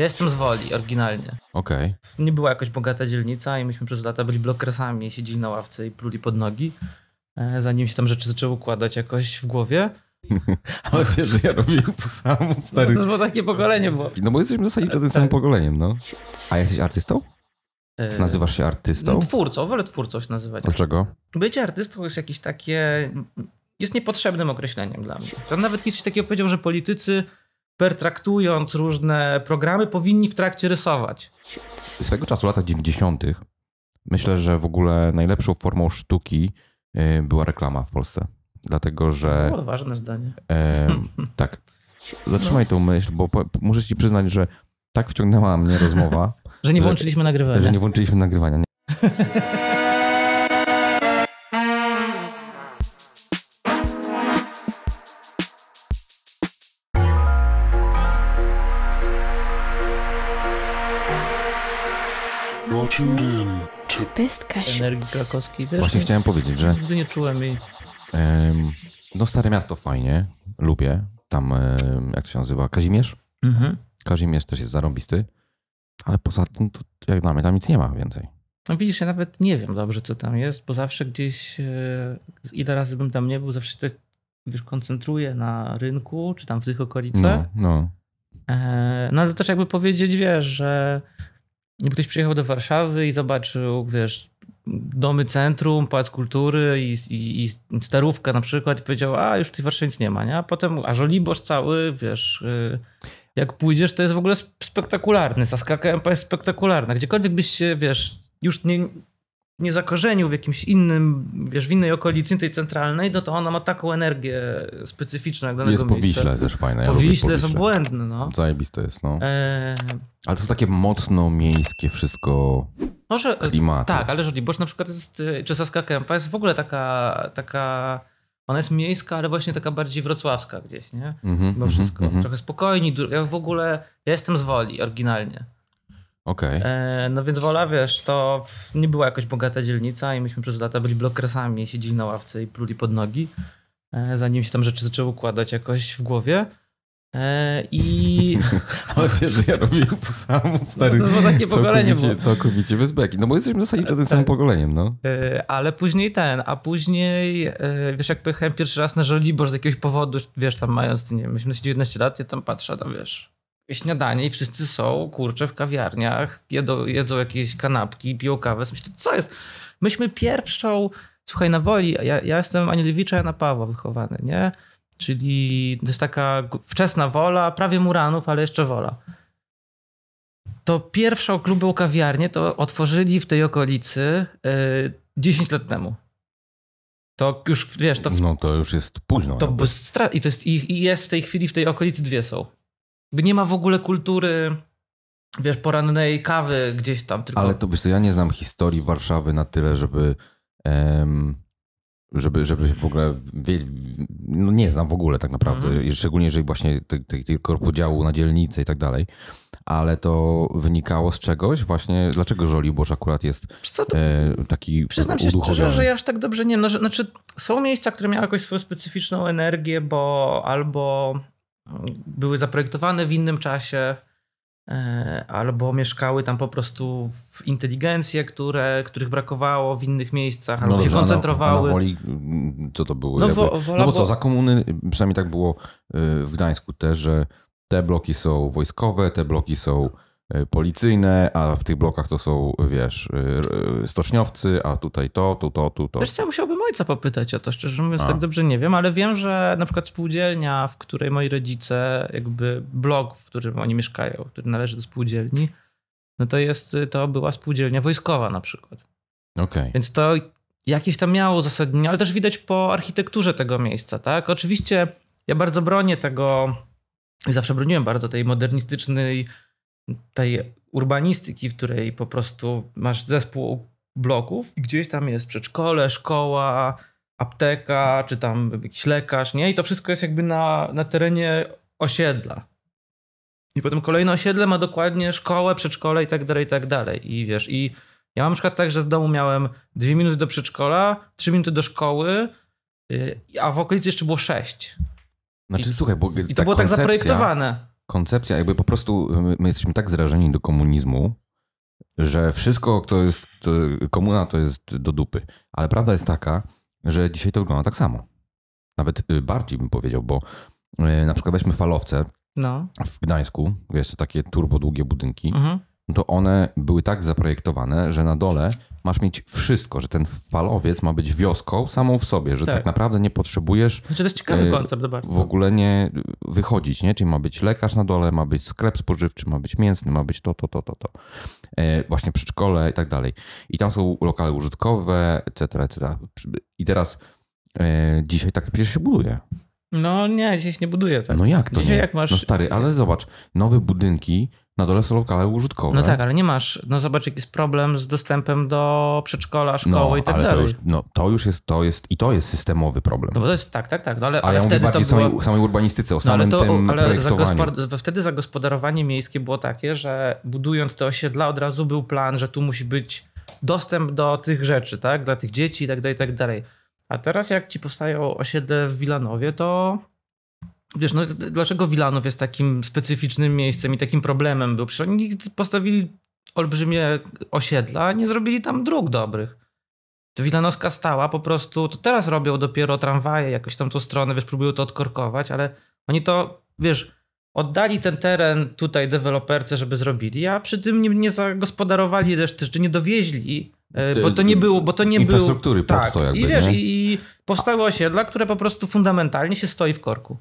Ja jestem z Woli oryginalnie. Okej. Okay. Nie była jakoś bogata dzielnica i myśmy przez lata byli blokersami, siedzieli na ławce i pluli pod nogi, e, zanim się tam rzeczy zaczęły układać jakoś w głowie. Ale wiesz, że ja robiłem to samo, no, stary. No, to było takie pokolenie było. No bo jesteśmy zasadniczo tym tak. samym pokoleniem, no. A jesteś artystą? E, Nazywasz się artystą? No, twórcą, wolę twórcą się nazywać. Dlaczego? Bycie artystą jest jakieś takie... Jest niepotrzebnym określeniem dla mnie. To nawet nic takiego powiedział, że politycy pertraktując różne programy, powinni w trakcie rysować. Z tego czasu, lata 90., myślę, że w ogóle najlepszą formą sztuki y, była reklama w Polsce. Dlatego, że. To ważne zdanie. E, tak. Zatrzymaj tą myśl, bo po, muszę ci przyznać, że tak wciągnęła mnie rozmowa. że nie włączyliśmy że, nagrywania. Że nie włączyliśmy nagrywania. Nie. Czy pestka Energii krakowskiej też? Właśnie nie, chciałem powiedzieć, że... Nigdy nie czułem jej. No Stare Miasto fajnie, lubię. Tam, jak to się nazywa, Kazimierz? Mhm. Kazimierz też jest zarobisty, Ale poza tym, to jak dla mnie tam nic nie ma więcej. No widzisz, ja nawet nie wiem dobrze, co tam jest, bo zawsze gdzieś, e, ile razy bym tam nie był, zawsze się tak, wiesz, koncentruję na rynku, czy tam w tych okolicach. No, no. E, no ale też jakby powiedzieć, wiesz, że ktoś przyjechał do Warszawy i zobaczył, wiesz, domy centrum, pałac kultury i, i, i starówka na przykład i powiedział, a już w tej Warszawie nic nie ma, nie? A potem, a Żoliborz cały, wiesz, y, jak pójdziesz, to jest w ogóle spektakularny, Saskaka Empa jest spektakularna. Gdziekolwiek byś się, wiesz, już nie, nie zakorzenił w jakimś innym, wiesz, w innej okolicy, tej centralnej, no to ona ma taką energię specyficzną jak danego jest miejsca. Jest powiśle też fajne. Ja powiśle są błędne, no. Zajebiste jest, no. E... Ale to są takie mocno miejskie wszystko no, że, e, klimaty. Tak, ale Żoliborz na przykład jest, e, czy Saska Kępa jest w ogóle taka, taka ona jest miejska, ale właśnie taka bardziej wrocławska gdzieś, nie? Mm -hmm, wszystko. Mm -hmm. Trochę spokojni. Ja w ogóle, ja jestem z Woli oryginalnie. E, no więc Wola, wiesz, to nie była jakoś bogata dzielnica i myśmy przez lata byli blokersami, siedzieli na ławce i pluli pod nogi, e, zanim się tam rzeczy zaczęły układać jakoś w głowie. E, I. Ale wiesz, że ja robiłem to samo, stary. No to było takie pokolenie. Całkowicie, bo... całkowicie bez beki. No bo jesteśmy zasadniczo tym tak. samym pokoleniem, no. ale później ten, a później, wiesz, jak pojechałem pierwszy raz na Żoliborz z jakiegoś powodu, wiesz, tam mając, nie wiem, 19 lat, ja tam patrzę, tam wiesz, śniadanie i wszyscy są, kurcze, w kawiarniach, jedą, jedzą jakieś kanapki, piją kawę. Myślę, co jest? Myśmy pierwszą, słuchaj, na woli, ja, ja jestem Anieliewicza, ja na Pawła wychowany, nie? Czyli to jest taka wczesna wola, prawie Muranów, ale jeszcze wola. To pierwszą klubę kawiarnię to otworzyli w tej okolicy yy, 10 lat temu. To już, wiesz, to... W, no to już jest późno. To, to I to jest, i, i jest w tej chwili w tej okolicy dwie są nie ma w ogóle kultury wiesz, porannej kawy gdzieś tam. Tylko... Ale to wiesz ja nie znam historii Warszawy na tyle, żeby żeby, żeby w ogóle wie, no nie znam w ogóle tak naprawdę, mm. szczególnie jeżeli właśnie tego podziału na dzielnicę i tak dalej, ale to wynikało z czegoś właśnie, dlaczego Żoliborz akurat jest co, e, taki Przyznam się szczerze, że ja aż tak dobrze nie, no, że, znaczy są miejsca, które miały jakąś swoją specyficzną energię, bo albo były zaprojektowane w innym czasie, e, albo mieszkały tam po prostu w inteligencje, które, których brakowało w innych miejscach, albo no się koncentrowały. woli, mm, co to było? No, wo, wola, no bo co, za komuny, przynajmniej tak było e, w Gdańsku też, że te bloki są wojskowe, te bloki są E, policyjne, a w tych blokach to są, wiesz, e, e, stoczniowcy, a tutaj to, tu, to, tu, to. Wiesz co, musiałbym ojca popytać o to, szczerze mówiąc, a. tak dobrze nie wiem, ale wiem, że na przykład spółdzielnia, w której moi rodzice, jakby blok, w którym oni mieszkają, który należy do spółdzielni, no to jest, to była spółdzielnia wojskowa na przykład. Okej. Okay. Więc to jakieś tam miało uzasadnienie, ale też widać po architekturze tego miejsca, tak? Oczywiście ja bardzo bronię tego, zawsze broniłem bardzo tej modernistycznej tej urbanistyki, w której po prostu masz zespół bloków, gdzieś tam jest przedszkole, szkoła, apteka, czy tam jakiś lekarz, nie? I to wszystko jest jakby na, na terenie osiedla. I potem kolejne osiedle ma dokładnie szkołę, przedszkole i tak dalej, i tak dalej. I wiesz, i ja mam na przykład tak, że z domu miałem dwie minuty do przedszkola, trzy minuty do szkoły, y, a w okolicy jeszcze było sześć. Znaczy, I, słuchaj, bo. I to było tak zaprojektowane koncepcja, jakby po prostu my jesteśmy tak zrażeni do komunizmu, że wszystko, co jest to komuna, to jest do dupy. Ale prawda jest taka, że dzisiaj to wygląda tak samo. Nawet y, bardziej bym powiedział, bo y, na przykład weźmy falowce no. w Gdańsku, wiesz, to takie turbo długie budynki, mhm. to one były tak zaprojektowane, że na dole masz mieć wszystko, że ten falowiec ma być wioską samą w sobie, że tak, tak naprawdę nie potrzebujesz. Znaczy to jest ciekawy e, koncept bardzo. W ogóle nie wychodzić, nie? Czyli ma być lekarz na dole, ma być sklep spożywczy, ma być mięsny, ma być to, to, to, to, to. E, właśnie przedszkole i tak dalej. I tam są lokale użytkowe, etc., etc. I teraz e, dzisiaj tak przecież się buduje. No nie, dzisiaj się nie buduje tak. No jak to dzisiaj nie? Jak masz... No stary, ale zobacz, nowe budynki na dole są lokale użytkowe. No tak, ale nie masz. No zobacz, jaki jest problem z dostępem do przedszkola, no, szkoły no, i tak dalej. To już, no to już jest, to jest, i to jest systemowy problem. No bo to jest, tak, tak, tak. No ale, ale, ale ja wtedy bardziej to było... samej, urbanistyce, o no, samym ale to, tym ale Wtedy zagospodarowanie miejskie było takie, że budując te osiedla od razu był plan, że tu musi być dostęp do tych rzeczy, tak? Dla tych dzieci i tak dalej, i tak dalej. A teraz jak ci powstają osiedle w Wilanowie, to Wiesz, no, dlaczego Wilanów jest takim specyficznym miejscem i takim problemem był? Przecież oni postawili olbrzymie osiedla, a nie zrobili tam dróg dobrych. To Wilanowska stała po prostu, to teraz robią dopiero tramwaje, jakoś tam tą stronę, wiesz, próbują to odkorkować, ale oni to, wiesz, oddali ten teren tutaj deweloperce, żeby zrobili, a przy tym nie, nie zagospodarowali reszty, czy nie dowieźli, e, bo to nie było, bo to nie infrastruktury był, tak, to jakby, i wiesz, i, i powstały osiedla, które po prostu fundamentalnie się stoi w korku.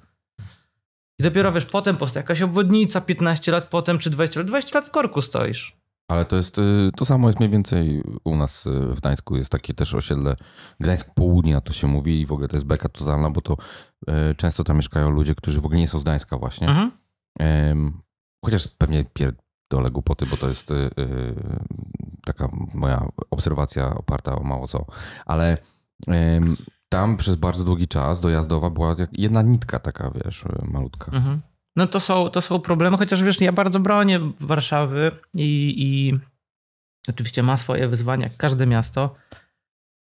I dopiero wiesz, potem powstaje jakaś obwodnica 15 lat potem, czy 20 lat. 20 lat w korku stoisz. Ale to jest, y, to samo jest mniej więcej u nas y, w Gdańsku, jest takie też osiedle, Gdańsk Południa to się mówi i w ogóle to jest beka totalna, bo to y, często tam mieszkają ludzie, którzy w ogóle nie są z Gdańska właśnie. Mhm. Chociaż pewnie pierdolę głupoty, bo to jest taka moja obserwacja oparta o mało co, ale tam przez bardzo długi czas dojazdowa była jedna nitka taka, wiesz, malutka. Mhm. No to są, to są problemy, chociaż wiesz, ja bardzo bronię Warszawy i, i oczywiście ma swoje wyzwania, jak każde miasto,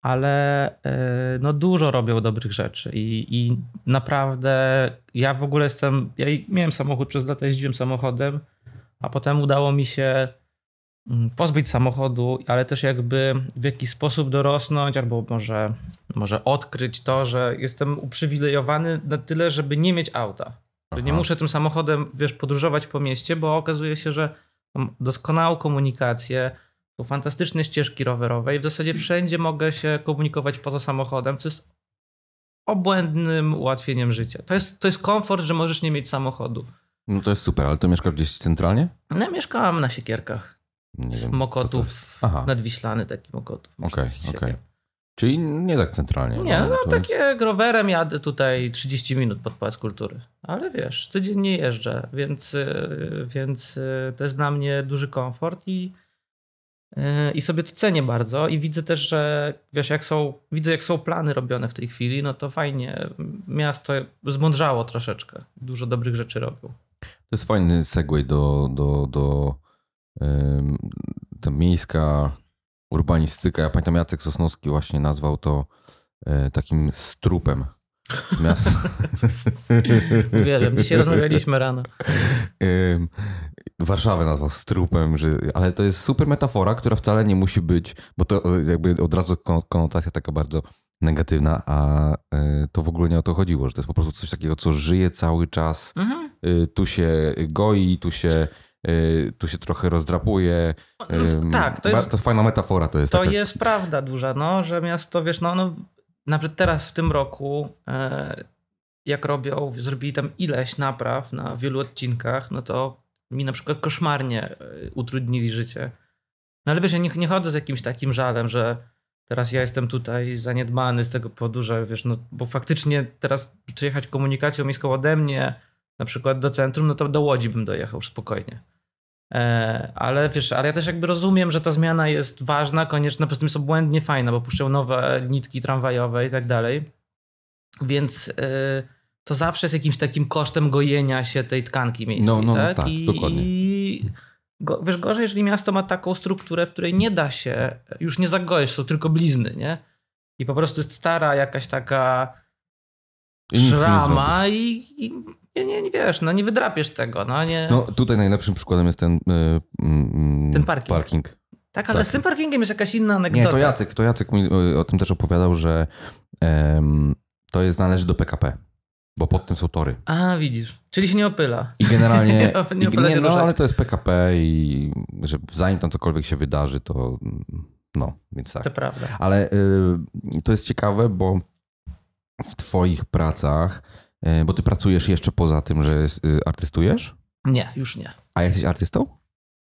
ale e, no dużo robią dobrych rzeczy i, i naprawdę ja w ogóle jestem, ja miałem samochód przez lata, jeździłem samochodem, a potem udało mi się Mm, pozbyć samochodu, ale też jakby w jakiś sposób dorosnąć, albo może, może odkryć to, że jestem uprzywilejowany na tyle, żeby nie mieć auta. Że nie muszę tym samochodem, wiesz, podróżować po mieście, bo okazuje się, że mam doskonałą komunikację, to fantastyczne ścieżki rowerowe i w zasadzie wszędzie mogę się komunikować poza samochodem, co jest obłędnym ułatwieniem życia. To jest, to jest komfort, że możesz nie mieć samochodu. No to jest super, ale to mieszkasz gdzieś centralnie? No, mieszkałam na Siekierkach. Nie wiem, Mokotów nadwiślany, taki Mokotów. Okej, okej. Okay, Czyli nie tak centralnie. Nie, no, no takie jest... growerem jadę tutaj 30 minut pod Pałac Kultury. Ale wiesz, codziennie jeżdżę, więc, y, więc y, to jest dla mnie duży komfort i, y, i sobie to cenię bardzo. I widzę też, że wiesz, jak są, widzę jak są plany robione w tej chwili, no to fajnie. Miasto zmądrzało troszeczkę. Dużo dobrych rzeczy robił. To jest fajny segue do, do, do ta miejska urbanistyka. Ja pamiętam Jacek Sosnowski właśnie nazwał to e, takim strupem miasto. Uwielbiam. Dzisiaj rozmawialiśmy rano. Warszawę nazwał strupem, że, ale to jest super metafora, która wcale nie musi być, bo to e, jakby od razu konotacja taka bardzo negatywna, a e, to w ogóle nie o to chodziło, że to jest po prostu coś takiego, co żyje cały czas, mhm. Y, tu się goi, tu się Y, tu się trochę rozdrapuje. No, tak, to jest... To fajna metafora to jest. To taka... jest prawda duża, no, że miasto, wiesz, no, no nawet teraz w tym roku e, jak robią, zrobili tam ileś napraw na wielu odcinkach, no to mi na przykład koszmarnie e, utrudnili życie. No ale wiesz, ja nie, nie chodzę z jakimś takim żalem, że teraz ja jestem tutaj zaniedbany z tego powodu, wiesz, no bo faktycznie teraz przyjechać komunikacją miejską ode mnie, na przykład do centrum, no to do Łodzi bym dojechał spokojnie. E, ale wiesz, ale ja też jakby rozumiem, że ta zmiana jest ważna, konieczna, no Po prostu jest obłędnie fajna, bo puszczą nowe nitki tramwajowe i tak dalej. Więc e, to zawsze jest jakimś takim kosztem gojenia się tej tkanki miejskiej. No, no, tak, tak I, dokładnie. I go, wiesz, gorzej, jeżeli miasto ma taką strukturę, w której nie da się, już nie zagoisz, są tylko blizny, nie? I po prostu jest stara jakaś taka szrama i, i nie, nie, nie wiesz, no nie wydrapiesz tego. No, nie... no tutaj najlepszym przykładem jest ten, yy, ten parking. parking. Tak, ale tak. z tym parkingiem jest jakaś inna anegdota. Nie, to Jacek, to Jacek mi e, o tym też opowiadał, że um, to jest, należy do PKP, bo pod tym są tory. A, widzisz. Czyli się nie opyla. I generalnie, nie, nie się nie, no, ale to jest PKP i że zanim tam cokolwiek się wydarzy, to no, więc tak. To prawda. Ale y, to jest ciekawe, bo w twoich pracach E, bo ty pracujesz jeszcze poza tym, że y, artystujesz? Nie, już nie. A jesteś artystą?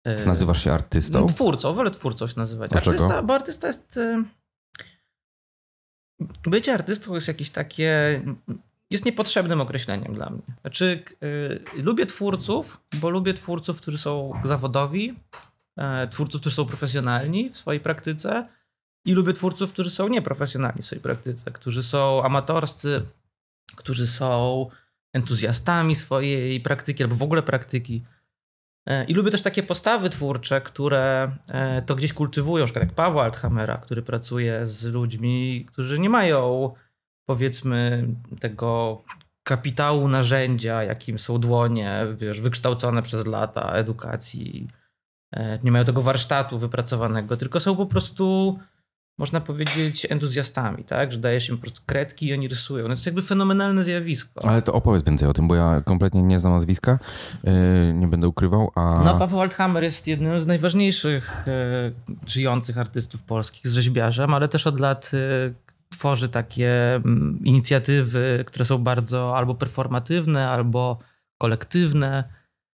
E, Nazywasz się artystą? Twórcą, wolę twórcą się nazywać. Artysta, bo artysta jest... Y, bycie artystą jest jakieś takie... Jest niepotrzebnym określeniem dla mnie. Znaczy, yy, lubię twórców, bo lubię twórców, którzy są zawodowi, yy, twórców, którzy są profesjonalni w swojej praktyce i lubię twórców, którzy są nieprofesjonalni w swojej praktyce, którzy są amatorscy, którzy są entuzjastami swojej praktyki albo w ogóle praktyki. E, I lubię też takie postawy twórcze, które e, to gdzieś kultywują, na przykład jak Paweł Althamera, który pracuje z ludźmi, którzy nie mają powiedzmy tego kapitału narzędzia, jakim są dłonie, wiesz, wykształcone przez lata edukacji. E, nie mają tego warsztatu wypracowanego, tylko są po prostu można powiedzieć, entuzjastami, tak? Że dajesz im po prostu kredki i oni rysują. No to jest jakby fenomenalne zjawisko. Ale to opowiedz więcej o tym, bo ja kompletnie nie znam nazwiska, yy, nie będę ukrywał, a... No, Paweł Waldhammer jest jednym z najważniejszych yy, żyjących artystów polskich, z rzeźbiarzem, ale też od lat yy, tworzy takie mm, inicjatywy, które są bardzo albo performatywne, albo kolektywne,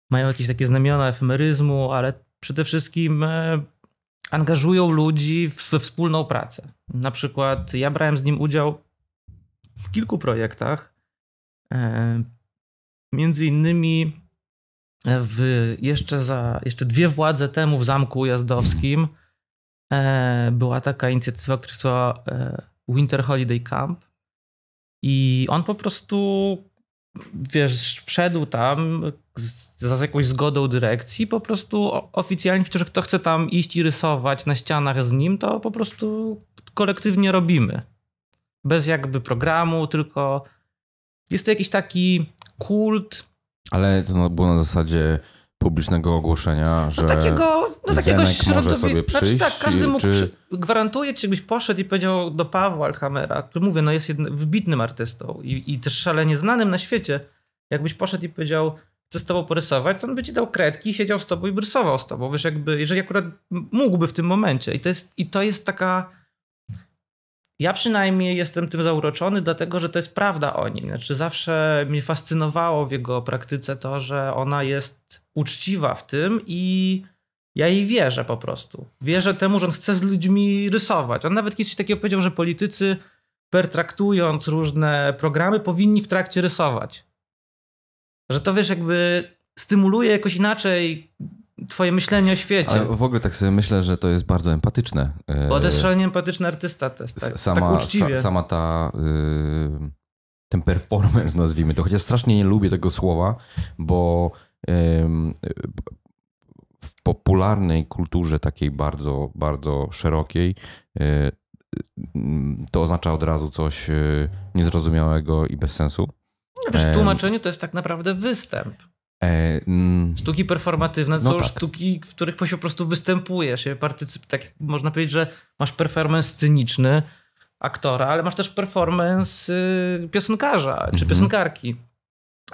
mają jakieś takie znamiona efemeryzmu, ale przede wszystkim angażują ludzi we wspólną pracę. Na przykład ja brałem z nim udział w kilku projektach, e, między innymi e, w, jeszcze, za, jeszcze dwie władze temu w Zamku Ujazdowskim e, była taka inicjatywa, która się Winter Holiday Camp i on po prostu wiesz, wszedł tam, z, jakąś zgodą dyrekcji, po prostu oficjalnie, którzy kto chce tam iść i rysować na ścianach z nim, to po prostu kolektywnie robimy. Bez jakby programu, tylko jest to jakiś taki kult. Ale to było na zasadzie publicznego ogłoszenia, no że. No takiego, no takiego środowiska. Znaczy tak, każdy mógł. Czy... Gwarantuję ci, gdybyś poszedł i powiedział do Pawła Alhamera, który mówię, no jest jednym, wybitnym artystą i, i też szalenie znanym na świecie, jakbyś poszedł i powiedział, chce z tobą porysować, to on by ci dał kredki, siedział z tobą i rysował z tobą. Wiesz, jakby, jeżeli akurat mógłby w tym momencie. I to jest, i to jest taka. Ja przynajmniej jestem tym zauroczony, dlatego że to jest prawda o nim. Znaczy, zawsze mnie fascynowało w jego praktyce to, że ona jest uczciwa w tym i ja jej wierzę po prostu. Wierzę temu, że on chce z ludźmi rysować. On nawet kiedyś takiego powiedział, że politycy pertraktując różne programy powinni w trakcie rysować. Że to wiesz, jakby stymuluje jakoś inaczej twoje myślenie o świecie. Ale w ogóle tak sobie myślę, że to jest bardzo empatyczne. E, bo to jest szalenie empatyczny artysta też, tak, sama, tak uczciwie. Sa, sama ta... Yy, ten performance, nazwijmy to, chociaż strasznie nie lubię tego słowa, bo yy, w popularnej kulturze takiej bardzo, bardzo szerokiej yy, to oznacza od razu coś e, niezrozumiałego i bez sensu. No wiesz, w tłumaczeniu to jest tak naprawdę występ. E, mm, sztuki performatywne to no są tak. sztuki, w których po prostu występujesz. Partycyp, tak można powiedzieć, że masz performance sceniczny aktora, ale masz też performance y, piosenkarza mm -hmm. czy mhm. piosenkarki.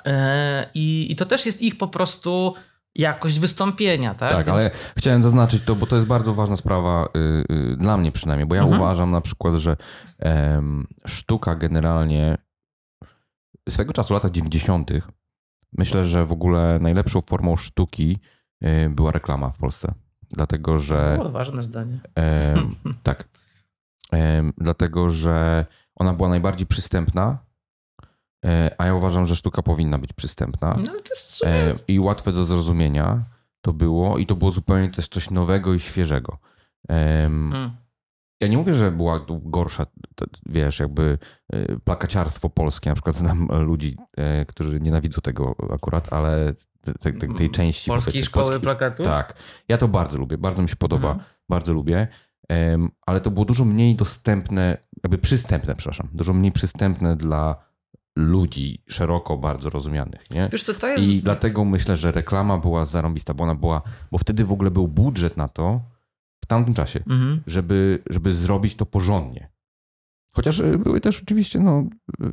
E, i, I to też jest ich po prostu jakość wystąpienia, tak? Tak, Więc... ale chciałem zaznaczyć to, bo to jest bardzo ważna sprawa y, y, dla mnie przynajmniej, bo ja mhm. uważam na przykład, że sztuka generalnie swego czasu, w latach 90., myślę, że w ogóle najlepszą formą sztuki y, była reklama w Polsce. Dlatego, że. No, ważne zdanie. tak. dlatego, że ona była najbardziej przystępna, e, a ja uważam, że sztuka powinna być przystępna. No, ale to e, jest I łatwe do zrozumienia to było, i to było zupełnie też coś nowego i świeżego. Hmm. Ja nie mówię, że była gorsza, wiesz, jakby e, plakaciarstwo polskie. Na przykład znam ludzi, e, którzy nienawidzą tego akurat, ale te, te, tej mm, części. Polskiej szkoły polski, plakatu? Tak. Ja to bardzo lubię, bardzo mi się podoba, mhm. bardzo lubię. Um, ale to było dużo mniej dostępne, jakby przystępne, przepraszam, dużo mniej przystępne dla ludzi szeroko bardzo rozumianych. Nie? Wiesz co, to jest... I dlatego myślę, że reklama była zarąbista, bo ona była, bo wtedy w ogóle był budżet na to, w tamtym czasie, mhm. żeby, żeby zrobić to porządnie. Chociaż e, były też oczywiście no, e,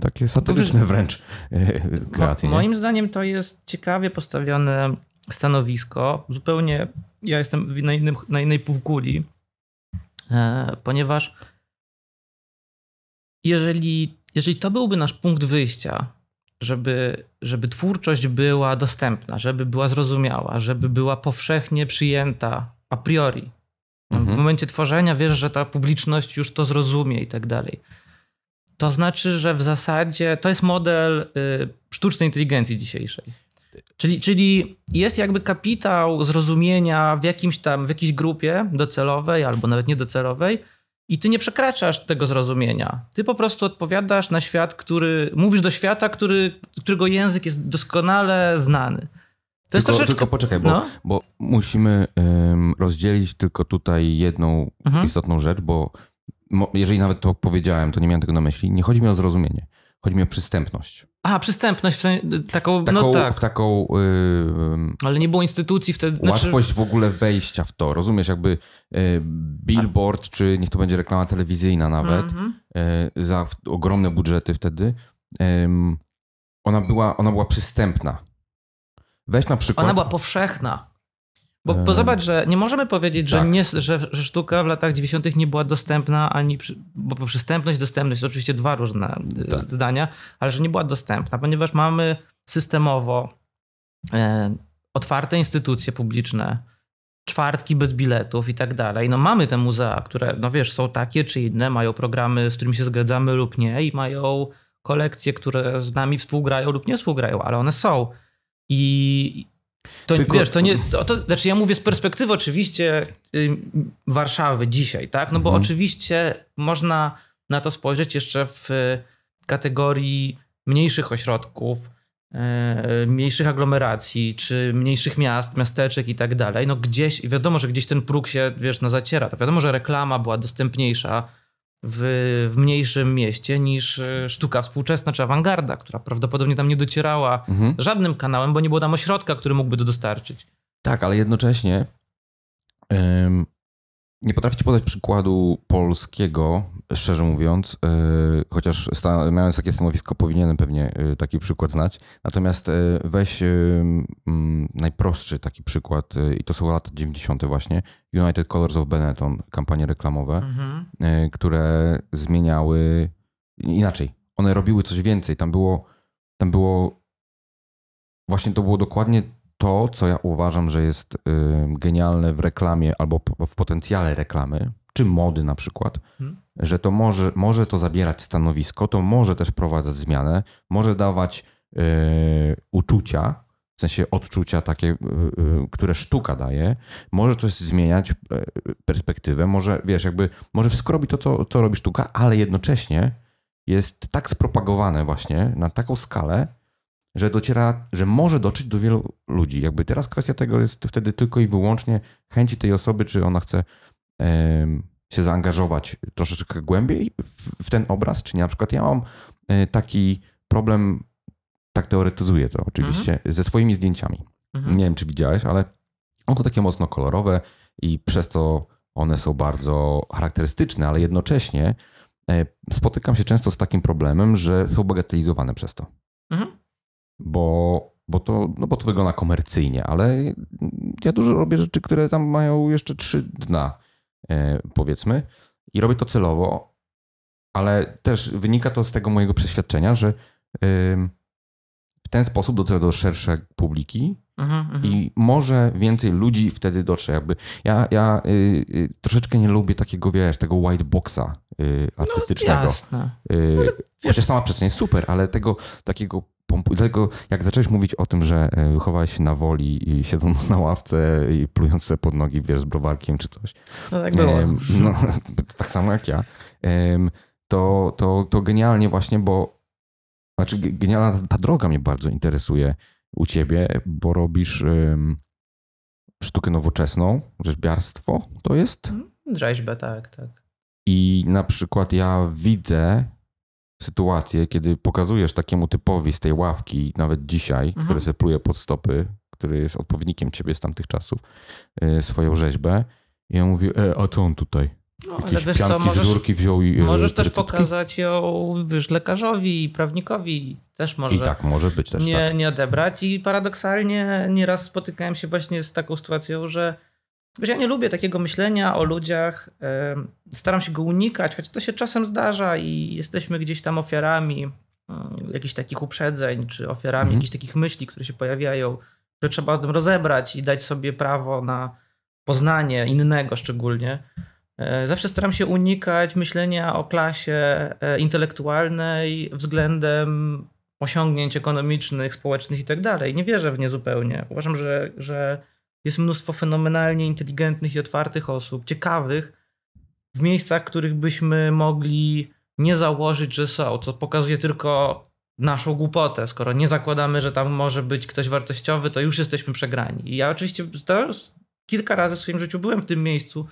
takie no, satyryczne wręcz e, kreacje. Mo, moim zdaniem to jest ciekawie postawione stanowisko. Zupełnie ja jestem na, innym, na innej półkuli, ponieważ jeżeli, jeżeli to byłby nasz punkt wyjścia, żeby, żeby twórczość była dostępna, żeby była zrozumiała, żeby była powszechnie przyjęta a priori. No, mhm. W momencie tworzenia wiesz, że ta publiczność już to zrozumie i tak dalej. To znaczy, że w zasadzie to jest model y, sztucznej inteligencji dzisiejszej. Czyli, czyli jest jakby kapitał zrozumienia w jakimś tam, w jakiejś grupie docelowej albo nawet niedocelowej i ty nie przekraczasz tego zrozumienia. Ty po prostu odpowiadasz na świat, który, mówisz do świata, który, którego język jest doskonale znany tylko, troszeczkę... tylko poczekaj, bo, no? bo musimy um, rozdzielić tylko tutaj jedną mhm. istotną rzecz, bo jeżeli nawet to powiedziałem, to nie miałem tego na myśli. Nie chodzi mi o zrozumienie, chodzi mi o przystępność. A, przystępność, w sensie, taką, taką, no tak. W taką... Yy, Ale nie było instytucji wtedy... Znaczy- łatwość znaczy... w ogóle wejścia w to, rozumiesz? Jakby yy, billboard, A. czy niech to będzie reklama telewizyjna nawet, mm -hmm. yy, za ogromne budżety wtedy, ona, była, ona była przystępna. Weź na przykład. Ona była powszechna. Bo, bo eee. zobacz, że nie możemy powiedzieć, tak. że, nie, że, że, sztuka w latach 90. nie była dostępna ani. Przy, bo przystępność, dostępność to oczywiście dwa różne e, tak. zdania, ale że nie była dostępna, ponieważ mamy systemowo e, otwarte instytucje publiczne, czwartki bez biletów i tak dalej. No mamy te muzea, które, no wiesz, są takie czy inne, mają programy, z którymi się zgadzamy lub nie, i mają kolekcje, które z nami współgrają lub nie współgrają, ale one są. I to, Tylko... wiesz, to nie, to, to, znaczy ja mówię z perspektywy oczywiście y, Warszawy dzisiaj, tak? No bo mhm. oczywiście można na to spojrzeć jeszcze w kategorii mniejszych ośrodków, y, mniejszych aglomeracji, czy mniejszych miast, miasteczek i tak dalej. No gdzieś, wiadomo, że gdzieś ten próg się, wiesz, no zaciera. To wiadomo, że reklama była dostępniejsza, w, w, mniejszym mieście niż e, sztuka współczesna czy awangarda, która prawdopodobnie tam nie docierała mhm. żadnym kanałem, bo nie było tam ośrodka, który mógłby to dostarczyć. Tak, ale jednocześnie nie potrafię ci podać przykładu polskiego szczerze mówiąc, y, chociaż mając takie stanowisko, powinienem pewnie y, taki przykład znać. Natomiast y, weź mm, najprostszy taki przykład, i to są lata 90. właśnie, United Colors of Benetton, kampanie reklamowe, mhm. które zmieniały inaczej. One mhm. robiły coś więcej. Tam było, tam było, właśnie to było dokładnie to, co ja uważam, że jest genialne w reklamie albo w potencjale reklamy, czy mody na przykład, mhm że to może, może to zabierać stanowisko, to może też wprowadzać zmianę, może dawać yy, uczucia, w sensie odczucia takie, e, e, które sztuka daje, może coś zmieniać perspektywę, może, wiesz, jakby, może wskrobi to, co, co robi sztuka, ale jednocześnie jest tak spropagowane właśnie na taką skalę, że dociera, że może dotrzeć do wielu ludzi. Jakby teraz kwestia tego jest wtedy tylko i wyłącznie chęci tej osoby, czy ona chce się zaangażować troszeczkę głębiej w, ten obraz, czy nie? Na przykład ja mam e, taki problem, tak teoretyzuję to oczywiście, mhm. ze swoimi zdjęciami. Mhm. Nie wiem, czy widziałeś, ale one takie mocno kolorowe i przez to one są bardzo charakterystyczne, ale jednocześnie e, spotykam się często z takim problemem, że są bagatelizowane przez to. Mhm. Bo, bo, to, no bo to wygląda komercyjnie, ale ja dużo robię rzeczy, które tam mają jeszcze trzy dna E, powiedzmy, i robię to celowo, ale też wynika to z tego mojego przeświadczenia, że w ten sposób dotrę do szerszej publiki mhm, mhm. i może więcej ludzi wtedy dotrze. Jakby ja, ja y, y, troszeczkę nie lubię takiego, wiesz, tego white boxa y, no, artystycznego. No, jasne. Chociaż sama przestrzeń jest super, ale tego takiego Dlatego jak zacząłeś mówić o tym, że e, chowałeś się na woli i siedząc na ławce i plując sobie pod nogi, wiesz, z browarkiem czy coś. No tak było. No, tak samo jak ja. To, to, to genialnie właśnie, bo znaczy genialna ta droga mnie bardzo interesuje u ciebie, bo robisz sztukę nowoczesną, rzeźbiarstwo to jest? Mhm. Rzeźbę, tak, tak. I na przykład ja widzę sytuacje, kiedy pokazujesz takiemu typowi z tej ławki, nawet dzisiaj, mhm. który se pluje pod stopy, który jest odpowiednikiem ciebie z tamtych czasów, y, swoją rzeźbę. I on mówię, e, a co on tutaj? No, ale wiesz co, możesz, i, y, możesz też pokazać ją wiesz, lekarzowi, prawnikowi. Też może. I tak, może być też. Nie, tak. nie odebrać. I paradoksalnie nieraz spotykałem się właśnie z taką sytuacją, że Wiesz, ja nie lubię takiego myślenia o ludziach, staram się go unikać, choć to się czasem zdarza i jesteśmy gdzieś tam ofiarami mm, jakichś takich uprzedzeń, czy ofiarami mhm. jakichś takich myśli, które się pojawiają, że trzeba o tym rozebrać i dać sobie prawo na poznanie innego szczególnie. E, zawsze staram się unikać myślenia o klasie e, intelektualnej względem osiągnięć ekonomicznych, społecznych i tak dalej. Nie wierzę w nie zupełnie. Uważam, że, że jest mnóstwo fenomenalnie inteligentnych i otwartych osób, ciekawych, w miejscach, których byśmy mogli nie założyć, że są, co pokazuje tylko naszą głupotę. Skoro nie zakładamy, że tam może być ktoś wartościowy, to już jesteśmy przegrani. I ja oczywiście kilka razy w swoim życiu byłem w tym miejscu,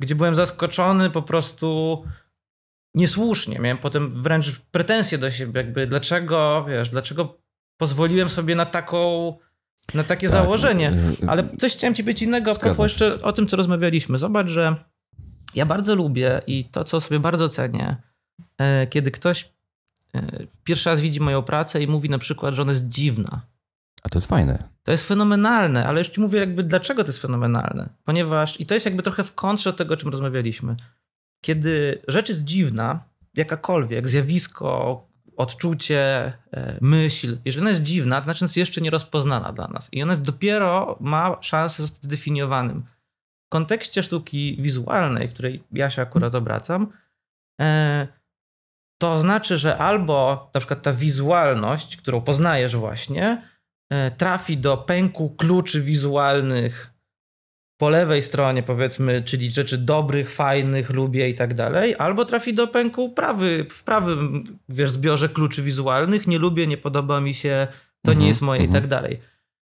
gdzie byłem zaskoczony po prostu niesłusznie. Miałem potem wręcz pretensje do siebie, jakby dlaczego, wiesz, dlaczego pozwoliłem sobie na taką na takie tak. założenie. Ale coś chciałem ci być innego, a propos jeszcze o tym, co rozmawialiśmy. Zobacz, że ja bardzo lubię i to, co sobie bardzo cenię, e, kiedy ktoś e, pierwszy raz widzi moją pracę i mówi na przykład, że ona jest dziwna. A to jest fajne. To jest fenomenalne, ale już ci mówię jakby dlaczego to jest fenomenalne. Ponieważ, i to jest jakby trochę w kontrze tego, o czym rozmawialiśmy. Kiedy rzecz jest dziwna, jakakolwiek, zjawisko, odczucie, e, myśl, jeżeli ona jest dziwna, to znaczy jest jeszcze nierozpoznana dla nas. I ona jest dopiero ma szansę zostać zdefiniowanym. W kontekście sztuki wizualnej, w której ja się akurat obracam, e, to znaczy, że albo na przykład ta wizualność, którą poznajesz właśnie, e, trafi do pęku kluczy wizualnych po lewej stronie, powiedzmy, czyli rzeczy dobrych, fajnych, lubię i tak dalej, albo trafi do pęku prawy, w prawym, wiesz, zbiorze kluczy wizualnych, nie lubię, nie podoba mi się, to nie mhm, jest moje mm i tak mhm. dalej.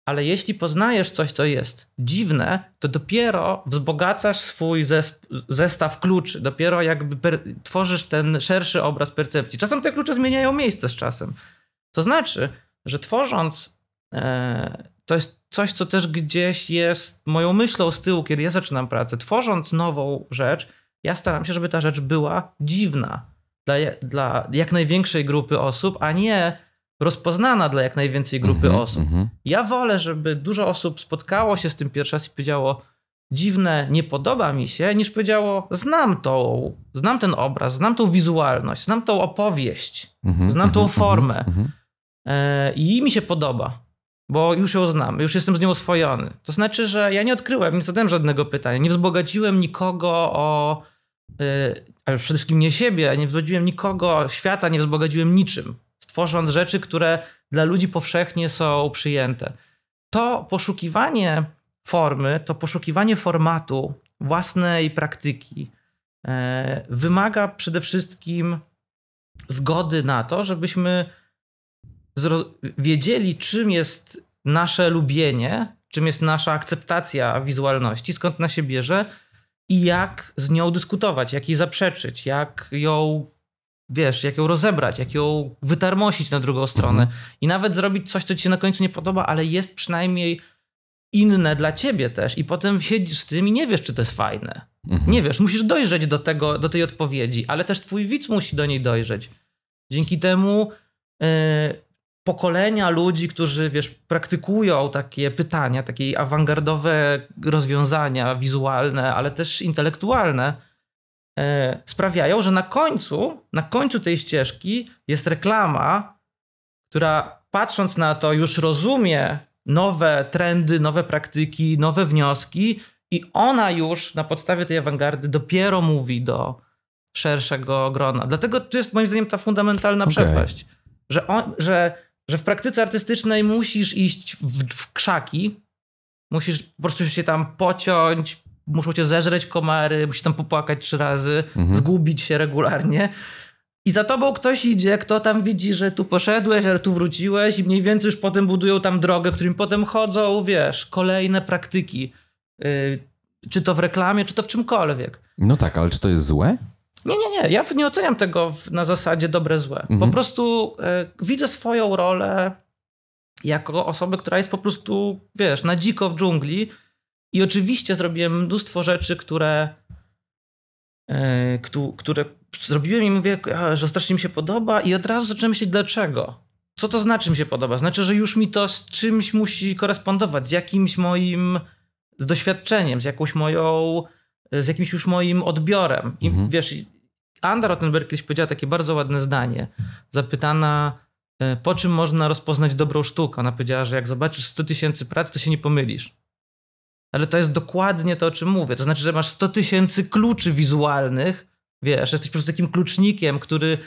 Ale jeśli poznajesz coś, co jest dziwne, to dopiero wzbogacasz swój zestaw kluczy, dopiero jakby tworzysz ten szerszy obraz percepcji. Czasem te klucze zmieniają miejsce z czasem. To znaczy, że tworząc e to jest coś, co też gdzieś jest moją myślą z tyłu, kiedy ja zaczynam pracę. Tworząc nową rzecz, ja staram się, żeby ta rzecz była dziwna dla, dla jak największej grupy osób, a nie rozpoznana dla jak najwięcej grupy mm -hmm, osób. Mm -hmm. Ja wolę, żeby dużo osób spotkało się z tym pierwszy raz i powiedziało, dziwne, nie podoba mi się, niż powiedziało, znam tą, znam ten obraz, znam tą wizualność, znam tą opowieść, mm -hmm, znam tą mhm, mhm, formę. Mhm. E, I mi się podoba bo już ją znam, już jestem z nią oswojony. To znaczy, że ja nie odkryłem, nie zadałem żadnego pytania, nie wzbogaciłem nikogo o. Yy, a już przede wszystkim nie siebie, nie wzbogaciłem nikogo, świata, nie wzbogaciłem niczym, stworząc rzeczy, które dla ludzi powszechnie są przyjęte. To poszukiwanie formy, to poszukiwanie formatu własnej praktyki yy, wymaga przede wszystkim zgody na to, żebyśmy wiedzieli, czym jest nasze lubienie, czym jest nasza akceptacja wizualności, skąd ona się bierze i jak z nią dyskutować, jak jej zaprzeczyć, jak ją, wiesz, jak ją rozebrać, jak ją wytarmosić na drugą mhm. stronę i nawet zrobić coś, co ci się na końcu nie podoba, ale jest przynajmniej inne dla ciebie też i potem siedzisz z tym i nie wiesz, czy to jest fajne. Mhm. Nie wiesz, musisz dojrzeć do tego, do tej odpowiedzi, ale też twój widz musi do niej dojrzeć. Dzięki temu yy, pokolenia ludzi, którzy wiesz, praktykują takie pytania, takie awangardowe rozwiązania wizualne, ale też intelektualne, e, sprawiają, że na końcu, na końcu tej ścieżki jest reklama, która patrząc na to już rozumie nowe trendy, nowe praktyki, nowe wnioski i ona już na podstawie tej awangardy dopiero mówi do szerszego grona. Dlatego to jest moim zdaniem ta fundamentalna okay. przepaść, że, on, że że w praktyce artystycznej musisz iść w, w krzaki, musisz po prostu się tam pociąć, muszą cię zeżreć komary, musisz tam popłakać trzy razy, mhm. zgubić się regularnie. I za tobą ktoś idzie, kto tam widzi, że tu poszedłeś, ale tu wróciłeś i mniej więcej już potem budują tam drogę, którym potem chodzą, wiesz, kolejne praktyki. Yy, czy to w reklamie, czy to w czymkolwiek. No tak, ale czy to jest złe? Nie, nie, nie. Ja nie oceniam tego na zasadzie dobre, złe. Mhm. Po prostu y, widzę swoją rolę jako osoby, która jest po prostu, wiesz, na dziko w dżungli. I oczywiście zrobiłem mnóstwo rzeczy, które, y, e, któ, które zrobiłem i mówię, że strasznie mi się podoba, i od razu zacząłem myśleć, dlaczego. Co to znaczy mi się podoba? Znaczy, że już mi to z czymś musi korespondować, z jakimś moim z doświadczeniem, z jakąś moją z jakimś już moim odbiorem. I mhm. wiesz, Anna Rottenberg kiedyś powiedziała takie bardzo ładne zdanie. Zapytana, e, po czym można rozpoznać dobrą sztukę. Ona powiedziała, że jak zobaczysz 100 tysięcy prac, to się nie pomylisz. Ale to jest dokładnie to, o czym mówię. To znaczy, że masz 100 tysięcy kluczy wizualnych, wiesz, jesteś po prostu takim klucznikiem, który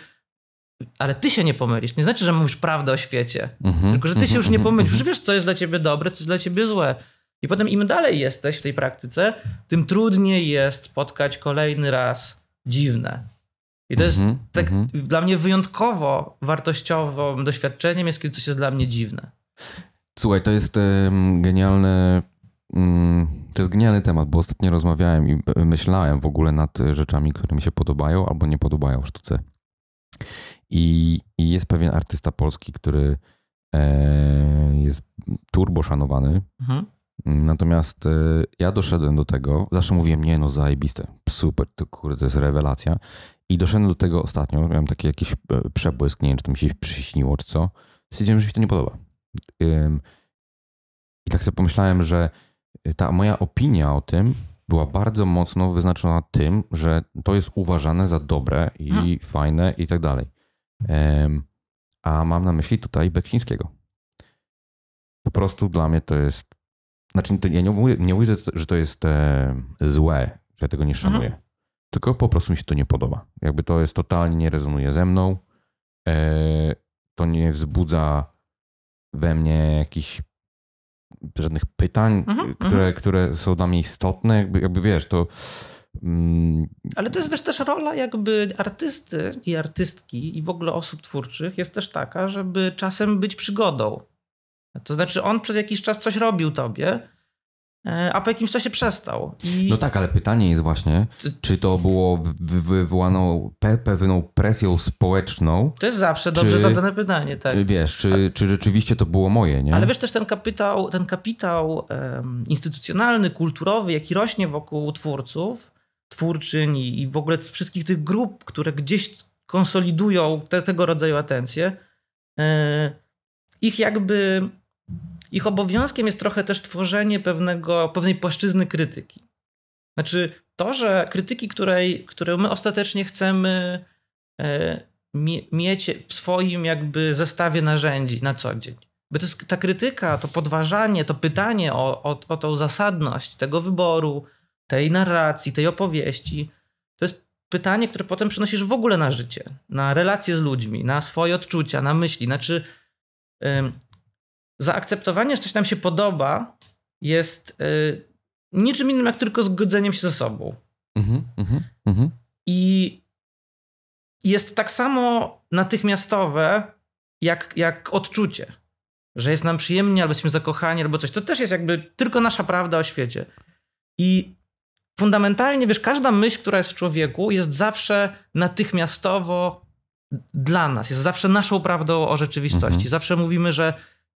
ale ty się nie pomylisz. Nie znaczy, że mówisz prawdę o świecie, mm -hmm, tylko że ty mm -hmm, się mhm, już nie mhm, pomylisz. Mm -hmm. Już wiesz, co jest dla ciebie dobre, co jest dla ciebie złe. I potem im dalej jesteś w tej praktyce, tym trudniej jest spotkać kolejny raz dziwne. I to mm -hmm, jest mhm, tak mm -hmm. dla mnie wyjątkowo wartościowym doświadczeniem jest, kiedy coś jest dla mnie dziwne. Słuchaj, to jest um, genialne mm, to jest genialny temat, bo ostatnio rozmawiałem i e, myślałem w ogóle nad rzeczami, które mi się podobają albo nie podobają w sztuce. I, i jest pewien artysta polski, który e, jest turbo szanowany. Mhm. Natomiast y, ja doszedłem do tego, zawsze mówiłem, nie no zajebiste, super, to kurde, to jest rewelacja. I doszedłem do tego ostatnio, miałem taki jakiś e, przebłysk, nie wiem, czy to mi się przyśniło, czy co. Stwierdziłem, że mi się to nie podoba. I tak sobie pomyślałem, że y, ta moja opinia o tym była bardzo mocno wyznaczona tym, że to jest uważane za dobre i hmm. fajne i tak dalej. A mam na myśli tutaj Beksińskiego. Po prostu dla mnie to jest znaczy, ja nie mówię, nie mówię że to jest e, złe, że ja tego nie mhm. szanuję. Mhm. Tylko po prostu mi się to nie podoba. Jakby to jest totalnie nie rezonuje ze mną. E, to nie wzbudza we mnie jakichś żadnych pytań, mhm. mhm, które, które są dla mnie istotne. Jakby, jakby wiesz, to. Mm, Ale to jest wiesz, też rola jakby artysty i artystki i w ogóle osób twórczych jest też taka, żeby czasem być przygodą. To znaczy, on przez jakiś czas coś robił tobie, e, a po jakimś czasie przestał. I... No tak, ale pytanie jest właśnie, czy to było wywołane pewną presją społeczną? To jest zawsze dobrze czy, zadane pytanie, tak. Wiesz, czy, czy rzeczywiście to było moje, nie? Ale wiesz, też ten kapitał, ten kapitał um, instytucjonalny, kulturowy, jaki rośnie wokół twórców, twórczyń i, w ogóle wszystkich tych grup, które gdzieś konsolidują te, tego rodzaju atencje, yy, ich jakby ich obowiązkiem jest trochę też tworzenie pewnego, pewnej płaszczyzny krytyki. Znaczy, to, że krytyki, której, którą my ostatecznie chcemy e, mieć w swoim jakby zestawie narzędzi na co dzień. Bo to jest, ta krytyka, to podważanie, to pytanie o, o, o tą zasadność tego wyboru, tej narracji, tej opowieści, to jest pytanie, które potem przenosisz w ogóle na życie, na relacje z ludźmi, na swoje odczucia, na myśli. Znaczy, zaakceptowanie, że coś nam się podoba, jest y, niczym innym, jak tylko zgodzeniem się ze sobą. Mm-hmm, mm-hmm. I jest tak samo natychmiastowe, jak, jak odczucie, że jest nam przyjemnie, albo jesteśmy zakochani, albo coś. To też jest jakby tylko nasza prawda o świecie. I fundamentalnie, wiesz, każda myśl, która jest w człowieku, jest zawsze natychmiastowo dla nas, jest zawsze naszą prawdą o rzeczywistości. Mhm. Zawsze mówimy, że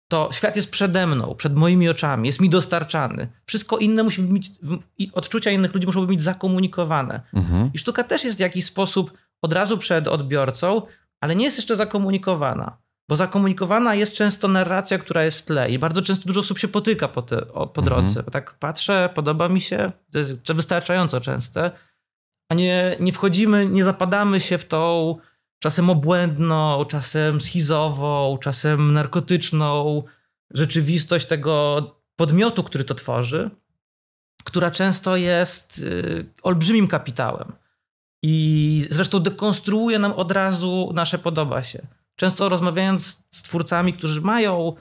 to świat jest przede mną, przed moimi oczami, jest mi dostarczany. Wszystko inne musi być, odczucia innych ludzi muszą być zakomunikowane. Mhm. I sztuka też jest w jakiś sposób od razu przed odbiorcą, ale nie jest jeszcze zakomunikowana. Bo zakomunikowana jest często narracja, która jest w tle i bardzo często dużo osób się potyka po, te, o, po mhm. drodze. Bo tak patrzę, podoba mi się, to jest wystarczająco częste, a nie, nie wchodzimy, nie zapadamy się w tą czasem obłędną, czasem schizową, czasem narkotyczną rzeczywistość tego podmiotu, który to tworzy, która często jest y, olbrzymim kapitałem. I zresztą dekonstruuje nam od razu nasze podoba się. Często rozmawiając z twórcami, którzy mają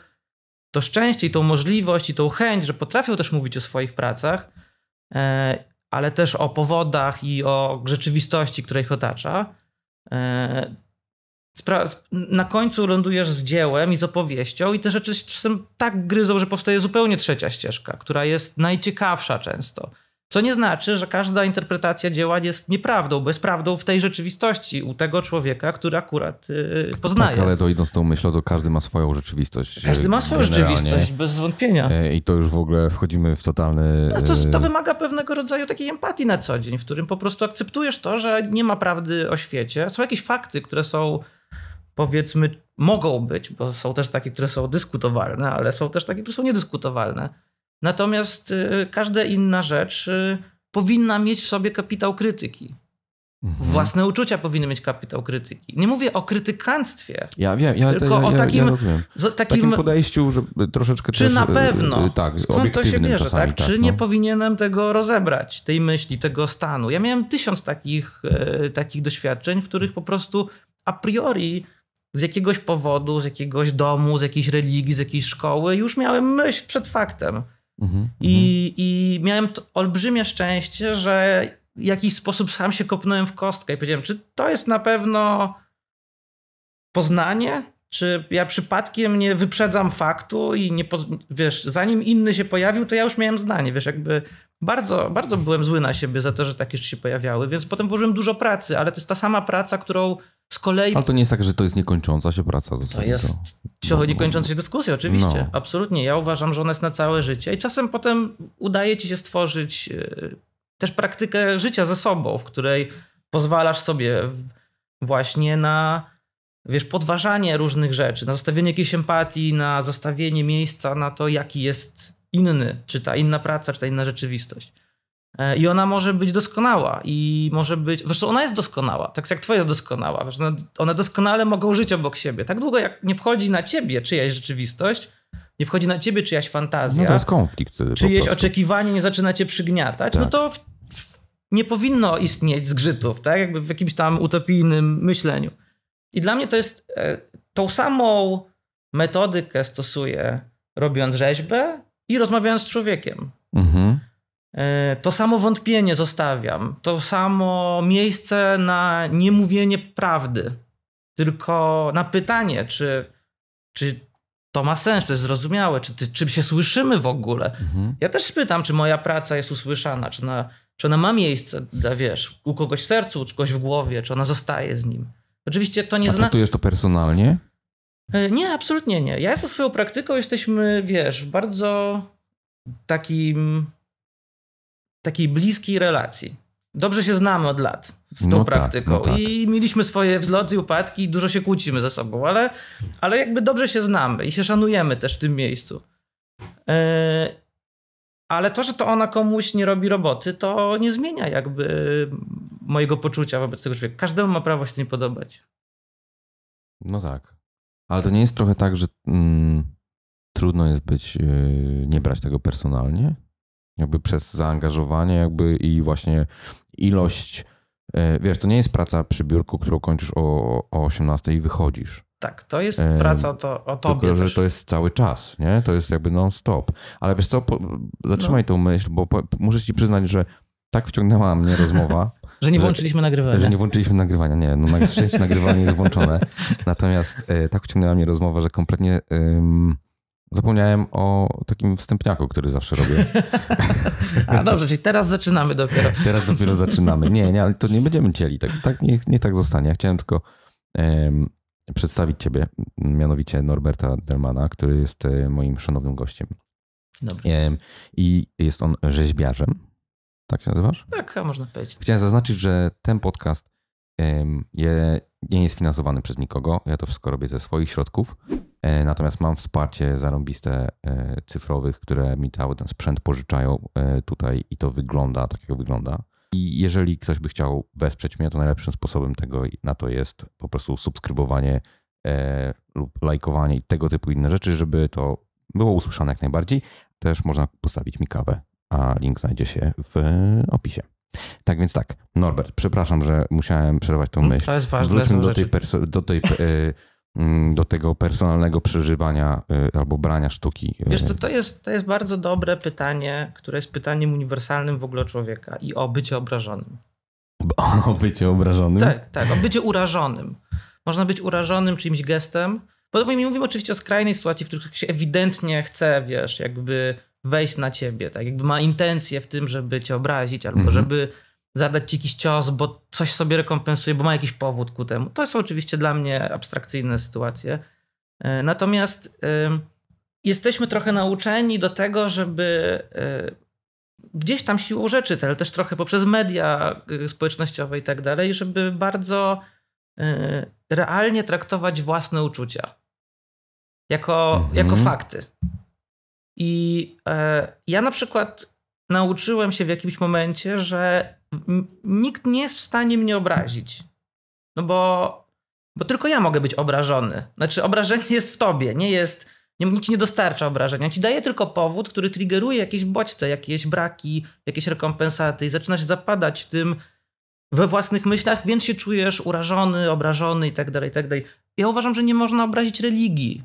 to szczęście i tą możliwość i tą chęć, że potrafią też mówić o swoich pracach, e, ale też o powodach i o rzeczywistości, która ich otacza, E, na końcu lądujesz z dziełem i z opowieścią, i te rzeczy czasem tak gryzą, że powstaje zupełnie trzecia ścieżka, która jest najciekawsza często. Co nie znaczy, że każda interpretacja dzieła jest nieprawdą, bo jest prawdą w tej rzeczywistości u tego człowieka, który akurat yy, poznaje. Tak, ale to z tą myślą, to każdy ma swoją rzeczywistość. Y, każdy ma swoją rzeczywistość, bez wątpienia. Y, I to już w ogóle wchodzimy w totalny... To, to, to, y, wymaga pewnego rodzaju takiej empatii na co dzień, w którym po prostu akceptujesz to, że nie ma prawdy o świecie. Są jakieś fakty, które są powiedzmy, mogą być, bo są też takie, które są dyskutowalne, ale są też takie, które są niedyskutowalne Natomiast y, każda inna rzecz y, powinna mieć w sobie kapitał krytyki. Mhm. Własne uczucia powinny mieć kapitał krytyki. Nie mówię o krytykanstwie. Ja wiem, ja, tylko ja, ja, o takim, ja takim, takim, podejściu, że troszeczkę Czy też, na y, pewno? Tak, skąd to się bierze? Tak? Czasami, tak? Czy no. nie powinienem tego rozebrać, tej myśli, tego stanu? Ja miałem tysiąc takich, takich doświadczeń, w których po prostu a priori z jakiegoś powodu, z jakiegoś domu, z jakiejś religii, z jakiejś szkoły już miałem myśl przed faktem. Mhm, I, mhm. I miałem olbrzymie szczęście, że w jakiś sposób sam się kopnąłem w kostkę i powiedziałem, czy to jest na pewno Poznanie? Czy ja przypadkiem nie wyprzedzam faktu i nie, po, wiesz, zanim inny się pojawił, to ja już miałem zdanie, wiesz, jakby bardzo, bardzo byłem zły na siebie za to, że takie rzeczy się pojawiały, więc potem włożyłem dużo pracy, ale to jest ta sama praca, którą z kolei... Ale to nie jest tak, że to jest niekończąca się praca. To jest to... niekończąca się dyskusja, oczywiście. No. Absolutnie. Ja uważam, że ona jest na całe życie i czasem potem udaje ci się stworzyć e, też praktykę życia ze sobą, w której pozwalasz sobie właśnie na wiesz, podważanie różnych rzeczy, na zostawienie jakiejś empatii, na zostawienie miejsca na to, jaki jest inny, czy ta inna praca, czy ta inna rzeczywistość. E, I ona może być doskonała i może być. Zresztą ona jest doskonała, tak jak twoja jest doskonała. Wiesz, no, one doskonale mogą żyć obok siebie. Tak długo jak nie wchodzi na ciebie czyjaś rzeczywistość, nie wchodzi na ciebie czyjaś fantazja. No to jest konflikt. Czyjeś oczekiwanie nie zaczyna cię przygniatać, no tak. no to w, w, nie powinno istnieć zgrzytów, tak? Jakby w jakimś tam utopijnym myśleniu. I dla mnie to jest e, tą samą metodykę stosuję, robiąc rzeźbę i rozmawiając z człowiekiem. Mhm. E, to samo wątpienie zostawiam, to samo miejsce na niemówienie prawdy, tylko na pytanie, czy, czy to ma sens, czy jest zrozumiałe, czy, czy się słyszymy w ogóle. Mhm. Ja też pytam, czy moja praca jest usłyszana, czy ona, czy ona ma miejsce, wiesz, u kogoś w sercu, u kogoś w głowie, czy ona zostaje z nim. Oczywiście to nie A ty Traktujesz to personalnie? E, nie, absolutnie nie. Ja ze swoją praktyką jesteśmy, wiesz, w bardzo takim, takiej bliskiej relacji. Dobrze się znamy od lat z tą no tak, praktyką tak, no tak. i mieliśmy swoje wzloty i upadki i dużo się kłócimy ze sobą, ale, ale jakby dobrze się znamy i się szanujemy też w tym miejscu. Yy, ale to, że to ona komuś nie robi roboty, to nie zmienia jakby mojego poczucia wobec tego człowieka. Każdemu ma prawo się nie podobać. No tak. Ale to nie jest trochę tak, że mm, trudno jest być, yy, nie brać tego personalnie? Jakby przez zaangażowanie jakby i właśnie ilość... Yy, wiesz, to nie jest praca przy biurku, którą kończysz o, o 18 i wychodzisz. Tak, to jest yy, praca o, to, o tobie. Tylko, też. że to jest cały czas, nie? To jest jakby non-stop. Ale wiesz co, po, zatrzymaj no. tą myśl, bo po, muszę ci przyznać, że tak wciągnęła mnie rozmowa, Że nie włączyliśmy że, nagrywania. Że nie włączyliśmy nagrywania, nie. No, na szczęście nagrywanie jest włączone. Natomiast e, tak uciągnęła mnie rozmowa, że kompletnie zapomniałem o takim wstępniaku, który zawsze robię. A dobrze, czyli teraz zaczynamy dopiero. Teraz dopiero zaczynamy. Nie, nie, ale to nie będziemy cieli. Tak, tak nie, nie tak zostanie. Ja chciałem tylko przedstawić ciebie, mianowicie Norberta Dermana, który jest e, moim szanownym gościem. Dobry. I jest on rzeźbiarzem, tak się nazywasz? Tak, można powiedzieć. Chciałem zaznaczyć, że ten podcast nie jest finansowany przez nikogo. Ja to wszystko robię ze swoich środków. E, natomiast mam wsparcie zarąbiste e, cyfrowych, które mi cały ten sprzęt pożyczają e, tutaj i to wygląda tak, jak wygląda. I jeżeli ktoś by chciał wesprzeć mnie, to najlepszym sposobem tego na to jest po prostu subskrybowanie lub lajkowanie i tego typu inne rzeczy, żeby to było usłyszane jak najbardziej. Też można postawić mi kawę a link znajdzie się w opisie. Tak więc tak, Norbert, przepraszam, że musiałem przerwać tą no, myśl. To jest ważne. Wróćmy do, tej do, tej, e, mm, do tego personalnego przeżywania e, albo brania sztuki. E. Wiesz co, to jest, to jest bardzo dobre pytanie, które jest pytaniem uniwersalnym w ogóle człowieka i o bycie obrażonym. O bycie obrażonym? Tak, tak, o bycie urażonym. Można być urażonym czyimś gestem, bo my mówimy oczywiście o skrajnej sytuacji, w których się ewidentnie chce, wiesz, jakby wejść na ciebie, tak jakby ma intencje w tym, żeby cię obrazić albo mhm. żeby zadać ci jakiś cios, bo coś sobie rekompensuje, bo ma jakiś powód ku temu. To są oczywiście dla mnie abstrakcyjne sytuacje. E, natomiast y, jesteśmy trochę nauczeni do tego, żeby y, gdzieś tam siłą rzeczy, ale też trochę poprzez media e, społecznościowe i tak dalej, żeby bardzo y, realnie traktować własne uczucia jako, jako mhm. fakty. I e, ja na przykład nauczyłem się w jakimś momencie, że nikt nie jest w stanie mnie obrazić. No bo, bo tylko ja mogę być obrażony. Znaczy, obrażenie jest w tobie, nie jest. Nie, nikt ci nie dostarcza obrażenia. Ci daje tylko powód, który triggeruje jakieś bodźce, jakieś braki, jakieś rekompensaty i zaczynasz zapadać w tym we własnych myślach, więc się czujesz urażony, obrażony i tak dalej, tak dalej. Ja uważam, że nie można obrazić religii.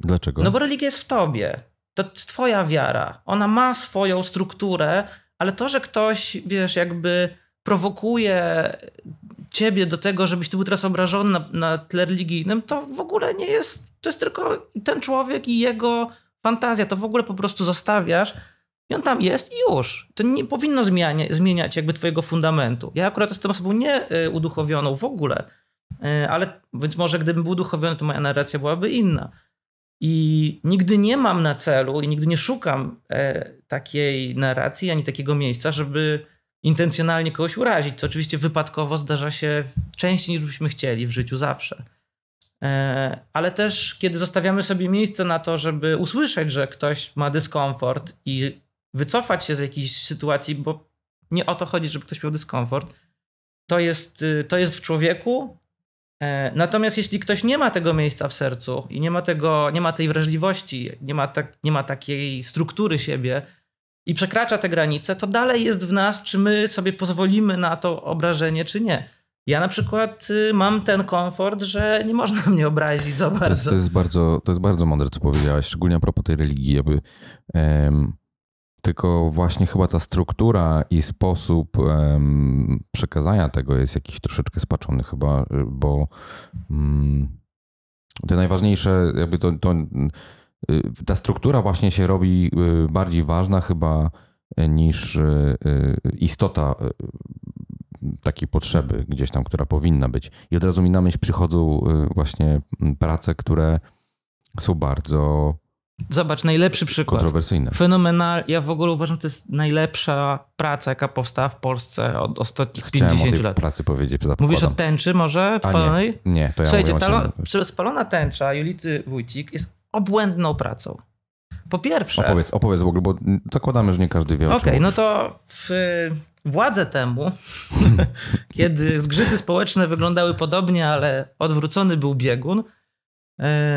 Dlaczego? No bo religia jest w tobie. To jest twoja wiara. Ona ma swoją strukturę, ale to, że ktoś, wiesz, jakby prowokuje ciebie do tego, żebyś ty był teraz obrażony na, na tle religijnym, to w ogóle nie jest, to jest tylko ten człowiek i jego fantazja. To w ogóle po prostu zostawiasz i on tam jest i już. To nie powinno zmiania, zmieniać jakby twojego fundamentu. Ja akurat jestem osobą nieuduchowioną y, w ogóle, y, ale więc może gdybym był uduchowiony, to moja narracja byłaby inna. I nigdy nie mam na celu i nigdy nie szukam e, takiej narracji ani takiego miejsca, żeby intencjonalnie kogoś urazić, co oczywiście wypadkowo zdarza się częściej niż byśmy chcieli w życiu zawsze. E, ale też, kiedy zostawiamy sobie miejsce na to, żeby usłyszeć, że ktoś ma dyskomfort i wycofać się z jakiejś sytuacji, bo nie o to chodzi, żeby ktoś miał dyskomfort, to jest, y, to jest w człowieku, E, natomiast jeśli ktoś nie ma tego miejsca w sercu i nie ma, tego, nie ma tej wrażliwości, nie ma, tak, nie ma takiej struktury siebie i przekracza te granice, to dalej jest w nas, czy my sobie pozwolimy na to obrażenie, czy nie. Ja na przykład y, mam ten komfort, że nie można mnie obrazić za bardzo. To jest, to jest bardzo, to jest bardzo mądre, co powiedziałaś, szczególnie a propos tej religii. aby um tylko właśnie chyba ta struktura i sposób przekazania tego jest jakiś troszeczkę spaczony chyba, y, bo mm, te najważniejsze, jakby to, to y, ta struktura właśnie się robi y, bardziej ważna chyba niż istota takiej potrzeby gdzieś tam, która powinna być. I od razu mi na myśl przychodzą właśnie prace, które są bardzo Zobacz, najlepszy przykład. Kontrowersyjne. Fenomenal. Ja w ogóle uważam, że to jest najlepsza praca, jaka powstała w Polsce od ostatnich Chciałem 50 o tej lat. pracy powiedzieć. Mówisz o tęczy może spalonej? Nie, nie, to ja Słuchajcie, talo, spalona tęcza Julity Wójcik jest obłędną pracą. Po pierwsze... Opowiedz, opowiedz w ogóle, bo zakładamy, że nie każdy wie o Okej, okay, no to w y, władzę temu, kiedy zgrzyty społeczne wyglądały podobnie, ale odwrócony był biegun,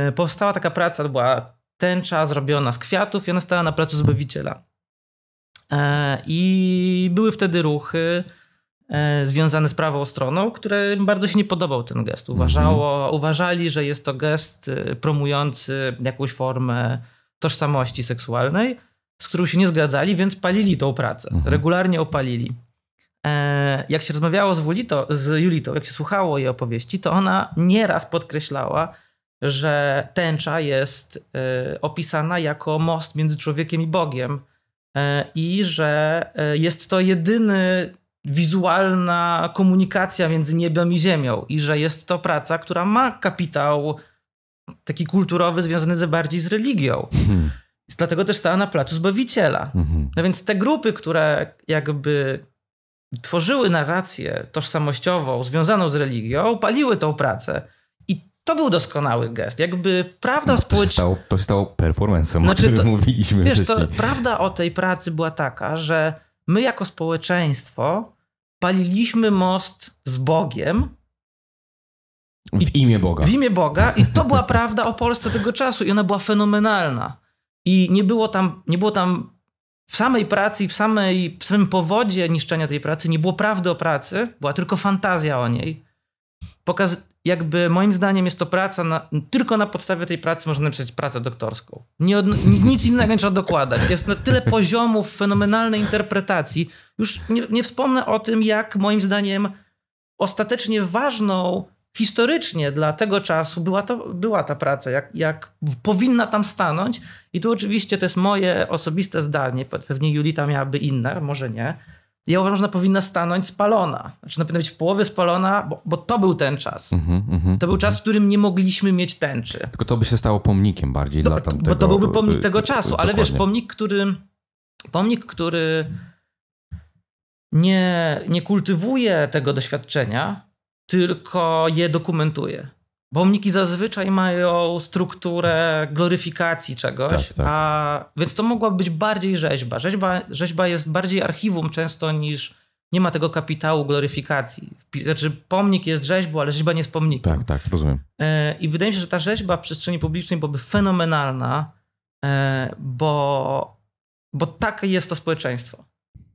y, powstała taka praca, to była tęcza zrobiona z kwiatów i ona stała na placu Zbawiciela. E, I były wtedy ruchy e, związane z prawą stroną, które bardzo się nie podobał ten gest. Uważało, mhm. Uważali, że jest to gest e, promujący jakąś formę tożsamości seksualnej, z którą się nie zgadzali, więc palili tą pracę. Mhm. Regularnie opalili. Jak się rozmawiało z, Wulito, z Julitą, jak się słuchało jej opowieści, to ona nieraz podkreślała, że tęcza jest e, opisana jako most między człowiekiem i Bogiem e, i że e, jest to jedyny wizualna komunikacja między niebem i ziemią i że jest to praca, która ma kapitał taki kulturowy związany bardziej z religią. Hmm. Dlatego też stała na Placu Zbawiciela. Hmm. No więc te grupy, które jakby tworzyły narrację tożsamościową związaną z religią, paliły tą pracę. To był doskonały gest. Jakby prawda no, społeczna. To stało performanceem, znaczy, o którym to, mówiliśmy wiesz, wcześniej. To, prawda o tej pracy była taka, że my jako społeczeństwo paliliśmy most z Bogiem. I, w imię Boga. W imię Boga. I to była prawda o Polsce tego czasu. I ona była fenomenalna. I nie było tam, nie było tam w samej pracy i w, samej, w samym powodzie niszczenia tej pracy nie było prawdy o pracy, była tylko fantazja o niej. Pokaz jakby moim zdaniem jest to praca, na, tylko na podstawie tej pracy można napisać pracę doktorską. Nie od, nic innego nie trzeba dokładać. Jest na tyle poziomów fenomenalnej interpretacji. Już nie, nie wspomnę o tym, jak moim zdaniem ostatecznie ważną historycznie dla tego czasu była, to, była ta praca, jak, jak powinna tam stanąć. I tu oczywiście to jest moje osobiste zdanie, pewnie Julita miałaby inne, może nie ja uważam, że ona powinna stanąć spalona. Znaczy, ona powinna być w połowie spalona, bo, bo to był ten czas. Mm -hmm, mm -hmm, to był czas, mhm. w którym nie mogliśmy mieć tęczy. Tylko to by się stało pomnikiem bardziej to, dla tamtego... Bo to byłby pomnik y, tego y, czasu, y, ale dokładnie. wiesz, pomnik, który... Pomnik, który nie, nie kultywuje tego doświadczenia, tylko je dokumentuje. Pomniki zazwyczaj mają strukturę gloryfikacji czegoś, tak, tak. A, więc to mogła być bardziej rzeźba. rzeźba. Rzeźba jest bardziej archiwum często niż nie ma tego kapitału gloryfikacji. Znaczy pomnik jest rzeźbą, ale rzeźba nie jest pomnikiem. Tak, tak, rozumiem. E, I wydaje mi się, że ta rzeźba w przestrzeni publicznej byłaby fenomenalna, e, bo, bo takie jest to społeczeństwo.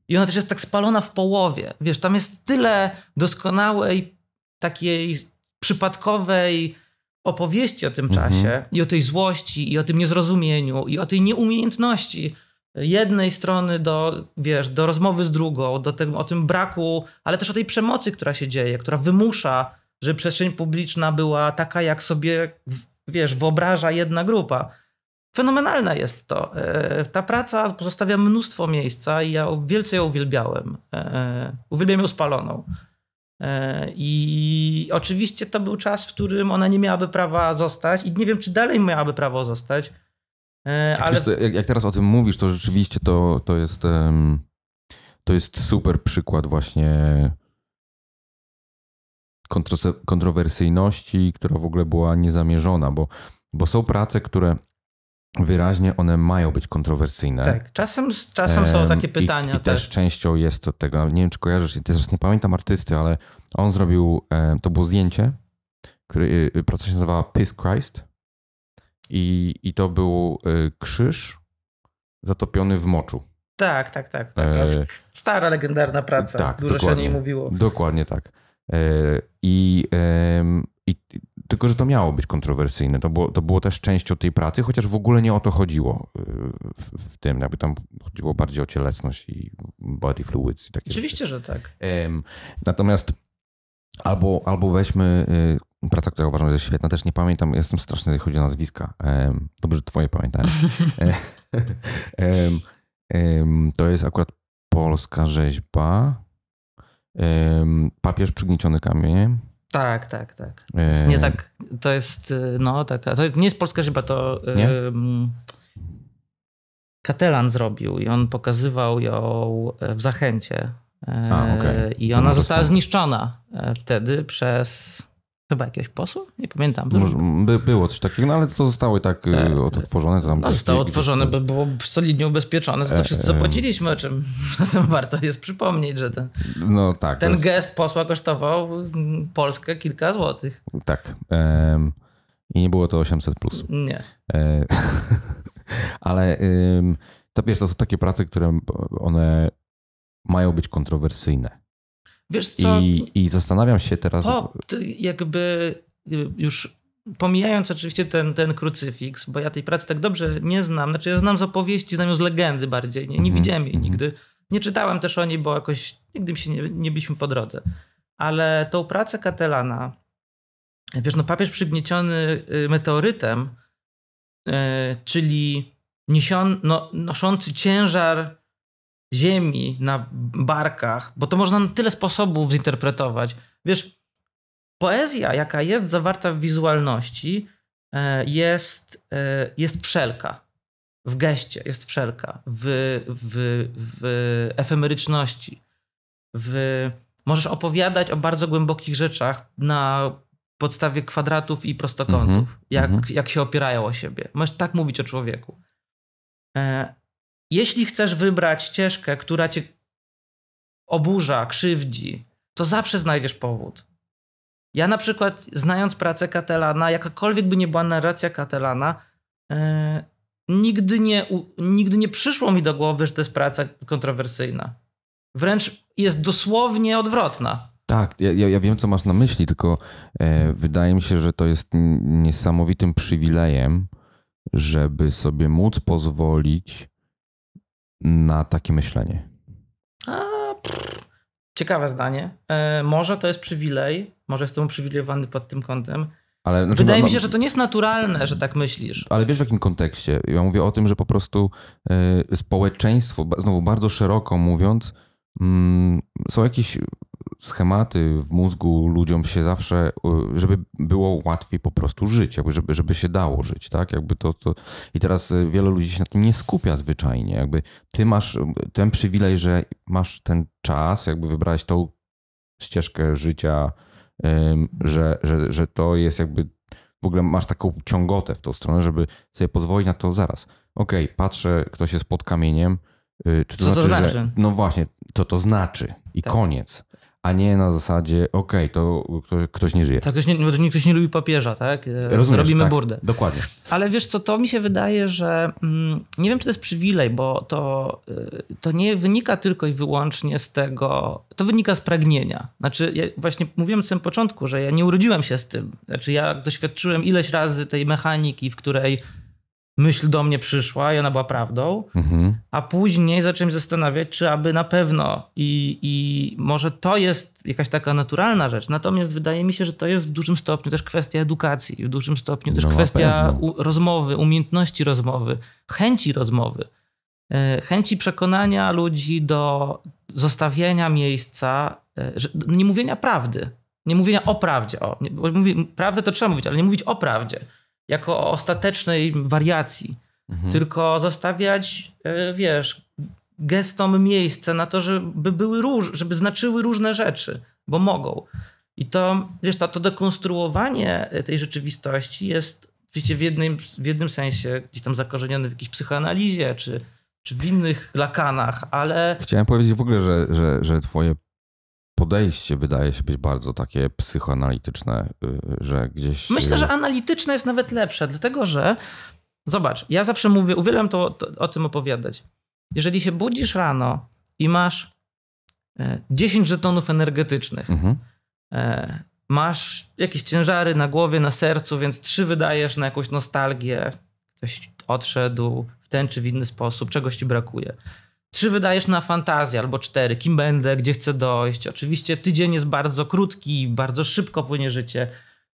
I ona też jest tak spalona w połowie. Wiesz, tam jest tyle doskonałej takiej przypadkowej opowieści o tym mhm. czasie i o tej złości, i o tym niezrozumieniu, i o tej nieumiejętności jednej strony do, wiesz, do rozmowy z drugą, do tego o tym braku, ale też o tej przemocy, która się dzieje, która wymusza, żeby przestrzeń publiczna była taka, jak sobie, wiesz, wyobraża jedna grupa. Fenomenalne jest to. E, ta praca pozostawia mnóstwo miejsca i ja wielce ją uwielbiałem. E, e, uwielbiam ją spaloną. E, I oczywiście to był czas, w którym ona nie miałaby prawa zostać, i nie wiem, czy dalej miałaby prawo zostać. E, ale... jak, jak, teraz o tym mówisz, to rzeczywiście to, to jest. To jest super przykład właśnie kontrowersyjności, która w ogóle była niezamierzona, bo, bo są prace, które wyraźnie one mają być kontrowersyjne. Tak, czasem, czasem są takie pytania. I, i też. też tak. częścią jest to tego, nie wiem czy kojarzysz, też nie pamiętam artysty, ale on zrobił, e, to było zdjęcie, które, y, y, praca się nazywała Piss Christ i, i to był e, krzyż zatopiony w moczu. Tak, tak, tak. E, tak. Stara, legendarna praca. Tak, Dużo się o niej mówiło. Dokładnie tak. I, i tylko, że to miało być kontrowersyjne. To było, to było też częścią tej pracy, chociaż w ogóle nie o to chodziło y, w, w tym. Jakby tam chodziło bardziej o cielesność i body fluids i takie Oczywiście, rzeczy. że tak. Natomiast albo, albo weźmy y, praca, która uważam, że jest świetna. Też nie pamiętam, jestem straszny, jeżeli chodzi o nazwiska. Dobrze, że twoje pamiętanie. to jest akurat polska rzeźba. Papież przygnieciony kamieniem. Tak, tak, tak. Yy... Nie tak, to jest, y, no taka, to nie jest polska ryba, to y, nie? Yy, Katelan zrobił i on pokazywał ją e, w Zachęcie. E, A, okay. I ona została zniszczona e, wtedy przez chyba jakiegoś posła? Nie pamiętam. Może, by, było coś takiego, no ale to zostało i tak, y, tak. otworzone, odtworzone. tam no, zostało otworzone, bo było solidnie ubezpieczone, za to e, wszyscy zapłaciliśmy, o czym czasem warto jest przypomnieć, że ten, no, tak, ten jest... gest posła kosztował mm, Polskę kilka złotych. Tak. I nie było to 800+. Plus. Nie. E, ale to, wiesz, to są takie prace, które e, one mają być kontrowersyjne Wiesz co? I, i zastanawiam się teraz. Po, jakby y, już pomijając oczywiście ten, ten krucyfiks, bo ja tej pracy tak dobrze nie znam. Znaczy, ja znam z opowieści, znam ją z legendy bardziej. Nie, nie mm -hmm. widziałem jej mhm. nigdy. Nie czytałem też o niej, bo jakoś nigdy mi się nie, nie byliśmy po drodze. Ale tą pracę Katelana, wiesz, no papież przygnieciony y, meteorytem, yy, czyli niesion, no, noszący ciężar ziemi, na barkach, bo to można na tyle sposobów zinterpretować. Wiesz, poezja, jaka jest zawarta w wizualności, e, jest, e, jest wszelka. W geście jest wszelka, w, w, w efemeryczności. W, możesz opowiadać o bardzo głębokich rzeczach na podstawie kwadratów i prostokątów, mm -hmm, jak, mm -hmm. jak się opierają o siebie. Możesz tak mówić o człowieku. E, jeśli chcesz wybrać ścieżkę, która cię oburza, krzywdzi, to zawsze znajdziesz powód. Ja na przykład, znając pracę Katelana, jakakolwiek by nie była narracja Katelana, e, nigdy, nie, u, nigdy nie przyszło mi do głowy, że to jest praca kontrowersyjna. Wręcz jest dosłownie odwrotna. Tak, ja, ja wiem, co masz na myśli, tylko e, wydaje mi się, że to jest niesamowitym przywilejem, żeby sobie móc pozwolić na takie myślenie? A, ciekawe zdanie. E, może to jest przywilej, może jestem uprzywilejowany pod tym kątem. Ale, znaczy, Wydaje no, mi się, że to nie jest naturalne, że tak myślisz. Ale wiesz w jakim kontekście? Ja mówię o tym, że po prostu y, społeczeństwo, znowu bardzo szeroko mówiąc, y, są jakieś schematy w mózgu ludziom się zawsze, y, żeby było łatwiej po prostu żyć, jakby żeby, żeby się dało żyć, tak? Jakby to, to... I teraz y, wiele ludzi się na tym nie skupia zwyczajnie. Jakby ty masz y, ten przywilej, że masz ten czas, jakby wybrałeś tą ścieżkę życia, że, że, że to jest jakby w ogóle masz taką ciągotę w tą stronę, żeby sobie pozwolić na to zaraz. Okej, okay, patrzę, ktoś jest pod kamieniem. Czy to Co znaczy, to znaczy? Że, znaczy? no właśnie, co to znaczy i tak. koniec a nie na zasadzie, okej, okay, to ktoś, ktoś, nie żyje. Tak, ktoś nie, ktoś nie lubi papieża, tak? E, Rozumiesz, Robimy tak, burdę. Dokładnie. Ale wiesz co, to mi się wydaje, że mm, nie wiem, czy to jest przywilej, bo to, y, to nie wynika tylko i wyłącznie z tego, to wynika z pragnienia. Znaczy, ja właśnie mówiłem w tym początku, że ja nie urodziłem się z tym. Znaczy, ja doświadczyłem ileś razy tej mechaniki, w której myśl do mnie przyszła i ona była prawdą, mhm. a później zacząłem zastanawiać, czy aby na pewno i, i może to jest jakaś taka naturalna rzecz, natomiast wydaje mi się, że to jest w dużym stopniu też kwestia edukacji, w dużym stopniu też no kwestia u, rozmowy, umiejętności rozmowy, chęci rozmowy, e, chęci przekonania ludzi do zostawienia miejsca, e, nie mówienia prawdy, nie mówienia o prawdzie, o, nie, prawdę to trzeba mówić, ale nie mówić o prawdzie, jako ostatecznej wariacji, mhm. tylko zostawiać, e, wiesz, gestom miejsce na to, żeby, były róż, żeby znaczyły różne rzeczy, bo mogą. I to, wiesz, to, to dekonstruowanie e, tej rzeczywistości jest oczywiście w jednym, w jednym sensie gdzieś tam zakorzenione w jakiejś psychoanalizie, czy, czy w innych lakanach, ale... Chciałem powiedzieć w ogóle, że, że, że twoje podejście wydaje się być bardzo takie psychoanalityczne, y, że gdzieś. Myślę, y, że analityczne jest nawet lepsze, dlatego że zobacz, ja zawsze mówię, uwielbiam to, to o tym opowiadać. Jeżeli się budzisz rano i masz 10 e, żetonów energetycznych, mhm. E, masz jakieś ciężary na głowie, na sercu, więc trzy wydajesz na jakąś nostalgię, ktoś odszedł w ten czy w inny sposób, czegoś ci brakuje Trzy wydajesz na fantazję albo cztery, kim będę, gdzie chcę dojść. Oczywiście tydzień jest bardzo krótki, bardzo szybko płynie życie.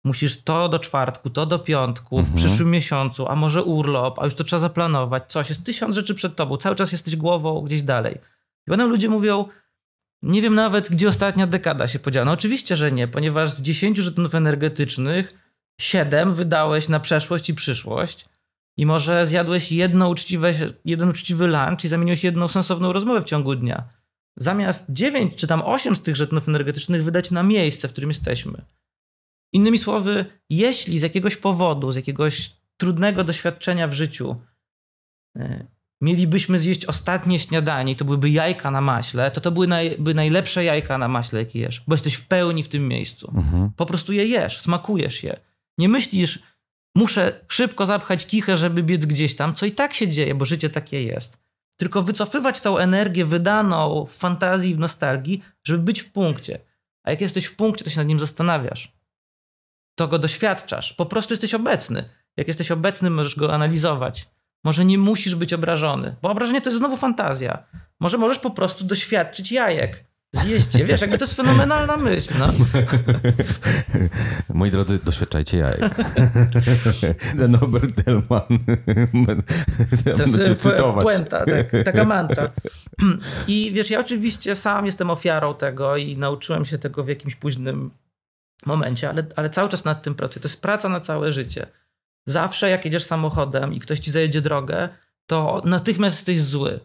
Musisz to do czwartku, to do piątku, mhm. w przyszłym miesiącu, a może urlop, a już to trzeba zaplanować, coś. Jest tysiąc rzeczy przed tobą, cały czas jesteś głową gdzieś dalej. I potem ludzie mówią, nie wiem nawet, gdzie ostatnia dekada się podziała. No oczywiście, że nie, ponieważ z dziesięciu żetonów energetycznych siedem wydałeś na przeszłość i przyszłość, i może zjadłeś jedno uczciwe, jeden uczciwy lunch i zamieniłeś jedną sensowną rozmowę w ciągu dnia. Zamiast 9 czy tam 8 z tych żetonów energetycznych wydać na miejsce, w którym jesteśmy. Innymi słowy, jeśli z jakiegoś powodu, z jakiegoś trudnego doświadczenia w życiu yy, mielibyśmy zjeść ostatnie śniadanie i to byłyby jajka na maśle, to to byłyby naj, najlepsze jajka na maśle, jakie jesz, bo jesteś w pełni w tym miejscu. Mhm. Po prostu je jesz, smakujesz je. Nie myślisz, muszę szybko zapchać kichę, żeby biec gdzieś tam, co i tak się dzieje, bo życie takie jest. Tylko wycofywać tą energię wydaną w fantazji, w nostalgii, żeby być w punkcie. A jak jesteś w punkcie, to się nad nim zastanawiasz. To go doświadczasz. Po prostu jesteś obecny. Jak jesteś obecny, możesz go analizować. Może nie musisz być obrażony, bo obrażenie to jest znowu fantazja. Może możesz po prostu doświadczyć jajek. Zjeście, wiesz, jakby to jest fenomenalna myśl. No. Moi drodzy, doświadczajcie jajek. Ten Robert Delman. To jest e, cytować. puenta, tak, taka mantra. I wiesz, ja oczywiście sam jestem ofiarą tego i nauczyłem się tego w jakimś późnym momencie, ale, ale cały czas nad tym pracuję. To jest praca na całe życie. Zawsze jak jedziesz samochodem i ktoś ci zajedzie drogę, to natychmiast jesteś zły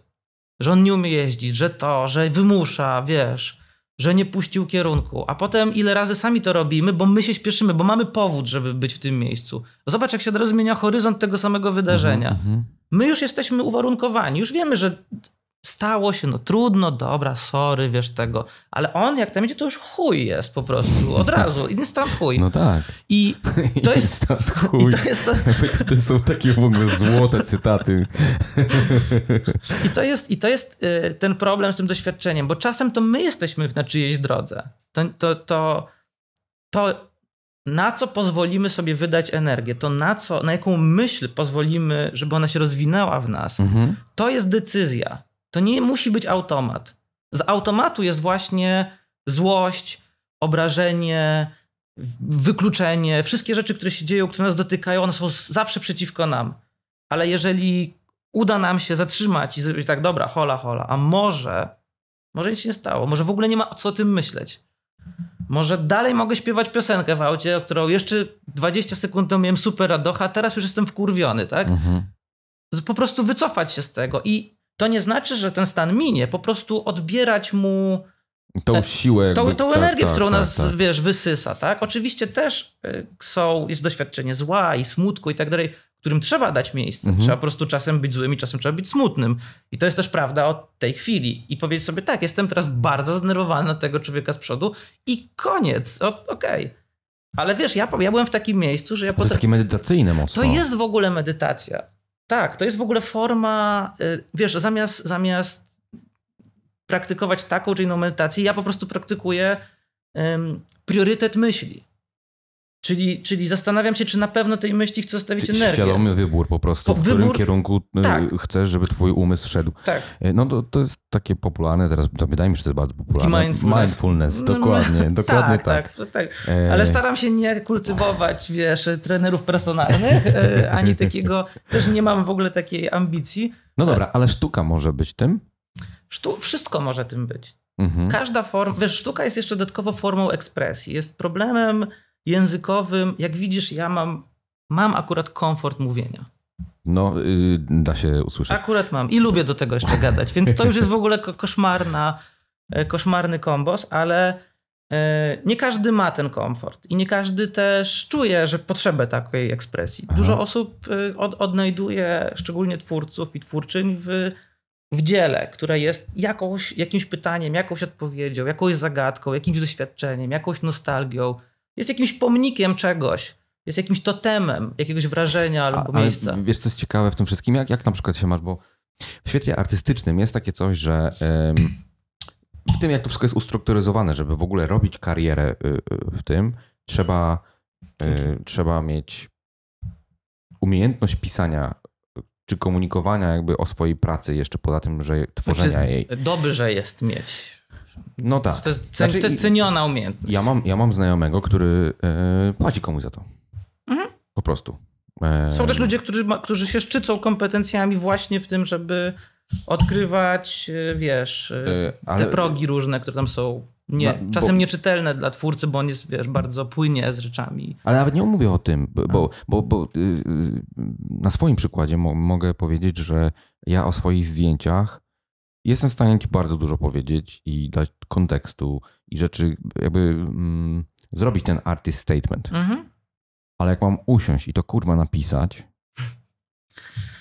że on nie umie jeździć, że to, że wymusza, wiesz, że nie puścił kierunku. A potem ile razy sami to robimy, bo my się śpieszymy, bo mamy powód, żeby być w tym miejscu. Zobacz, jak się teraz zmienia horyzont tego samego wydarzenia. Mhm, mhm. My już jesteśmy uwarunkowani, już wiemy, że Stało się, no trudno, dobra, sorry, wiesz tego. Ale on, jak tam idzie, to już chuj jest po prostu, od razu, instant chuj. No tak. I to jest... Instant chuj. to, jest to... to są takie w ogóle złote cytaty. I to jest, i to jest y, ten problem z tym doświadczeniem, bo czasem to my jesteśmy na czyjejś drodze. To, to, to, to na co pozwolimy sobie wydać energię, to na co, na jaką myśl pozwolimy, żeby ona się rozwinęła w nas, mhm. to jest decyzja. To nie musi być automat. Z automatu jest właśnie złość, obrażenie, wykluczenie, wszystkie rzeczy, które się dzieją, które nas dotykają, one są zawsze przeciwko nam. Ale jeżeli uda nam się zatrzymać i zrobić tak, dobra, hola, hola, a może, może nic się nie stało, może w ogóle nie ma co o tym myśleć. Może dalej mogę śpiewać piosenkę w aucie, o którą jeszcze 20 sekund temu miałem super radocha, teraz już jestem wkurwiony, tak? Mhm. Po prostu wycofać się z tego i to nie znaczy, że ten stan minie. Po prostu odbierać mu tą e, siłę. tą, tą tak, energię, tak, którą tak, nas, tak. wiesz, wysysa, tak? Oczywiście też e, są, jest doświadczenie zła i smutku i tak dalej, którym trzeba dać miejsce. Mhm. Trzeba po prostu czasem być złym i czasem trzeba być smutnym. I to jest też prawda od tej chwili. I powiedzieć sobie, tak, jestem teraz bardzo zdenerwowany na tego człowieka z przodu i koniec. Okej. Okay. Ale wiesz, ja, ja byłem w takim miejscu, że ja... To jest takie medytacyjne mocno. To jest w ogóle medytacja. Tak, to jest w ogóle forma, y, wiesz, zamiast, zamiast praktykować taką czy inną medytację, ja po prostu praktykuję um, priorytet myśli. Czyli, czyli zastanawiam się, czy na pewno tej myśli chcę zostawić Ty energię. Świadomy wybór po prostu, to w wybór... którym kierunku y, tak. chcesz, żeby twój umysł szedł. Tak. Y, no to, to jest takie popularne teraz, to wydaje mi się, że to jest bardzo popularne. mindfulness. Mindfulness, no, no, dokładnie, no, dokładnie tak, tak. tak, tak. Ale staram się nie kultywować, wiesz, trenerów personalnych, e, ani takiego, też nie mam w ogóle takiej ambicji. No dobra, ale sztuka może być tym? Sztu wszystko może tym być. Mhm. Każda forma, wiesz, sztuka jest jeszcze dodatkowo formą ekspresji, jest problemem językowym, jak widzisz, ja mam, mam akurat komfort mówienia. No, yy, da się usłyszeć. Akurat mam i lubię do tego jeszcze gadać, więc to już jest w ogóle koszmarna, e, koszmarny kombos, ale yy, nie każdy ma ten komfort i nie każdy też czuje, że potrzebę takiej ekspresji. Aha. Dużo osób y, od, odnajduje, szczególnie twórców i twórczyń w, w dziele, które jest jakąś, jakimś pytaniem, jakąś odpowiedzią, jakąś zagadką, jakimś doświadczeniem, jakąś nostalgią jest jakimś pomnikiem czegoś. Jest jakimś totemem, jakiegoś wrażenia albo A, miejsca. Wiesz, co jest ciekawe w tym wszystkim? Jak, jak na przykład się masz, bo w świecie artystycznym jest takie coś, że w tym, jak to wszystko jest ustrukturyzowane, żeby w ogóle robić karierę y, y, w tym, trzeba, y, trzeba mieć umiejętność pisania czy komunikowania jakby o swojej pracy jeszcze poza tym, że tworzenia znaczy, jej. Dobrze jest mieć. No tak. To jest, cen, znaczy, to jest ceniona umiejętność. Ja mam, ja mam znajomego, który e, płaci komuś za to. Mhm. Po prostu. E, są też ludzie, którzy, którzy się szczycą kompetencjami właśnie w tym, żeby odkrywać, e, wiesz, ale... te progi różne, które tam są. Nie, no, czasem bo... nieczytelne dla twórcy, bo on jest, wiesz, bardzo płynie z rzeczami. Ale nawet nie mówię o tym, bo, bo, bo, yy, na swoim przykładzie mo mogę powiedzieć, że ja o swoich zdjęciach Jestem w stanie ci bardzo dużo powiedzieć i dać kontekstu i rzeczy, jakby mm, zrobić ten artist statement. Mhm. Ale jak mam usiąść i to kurwa napisać,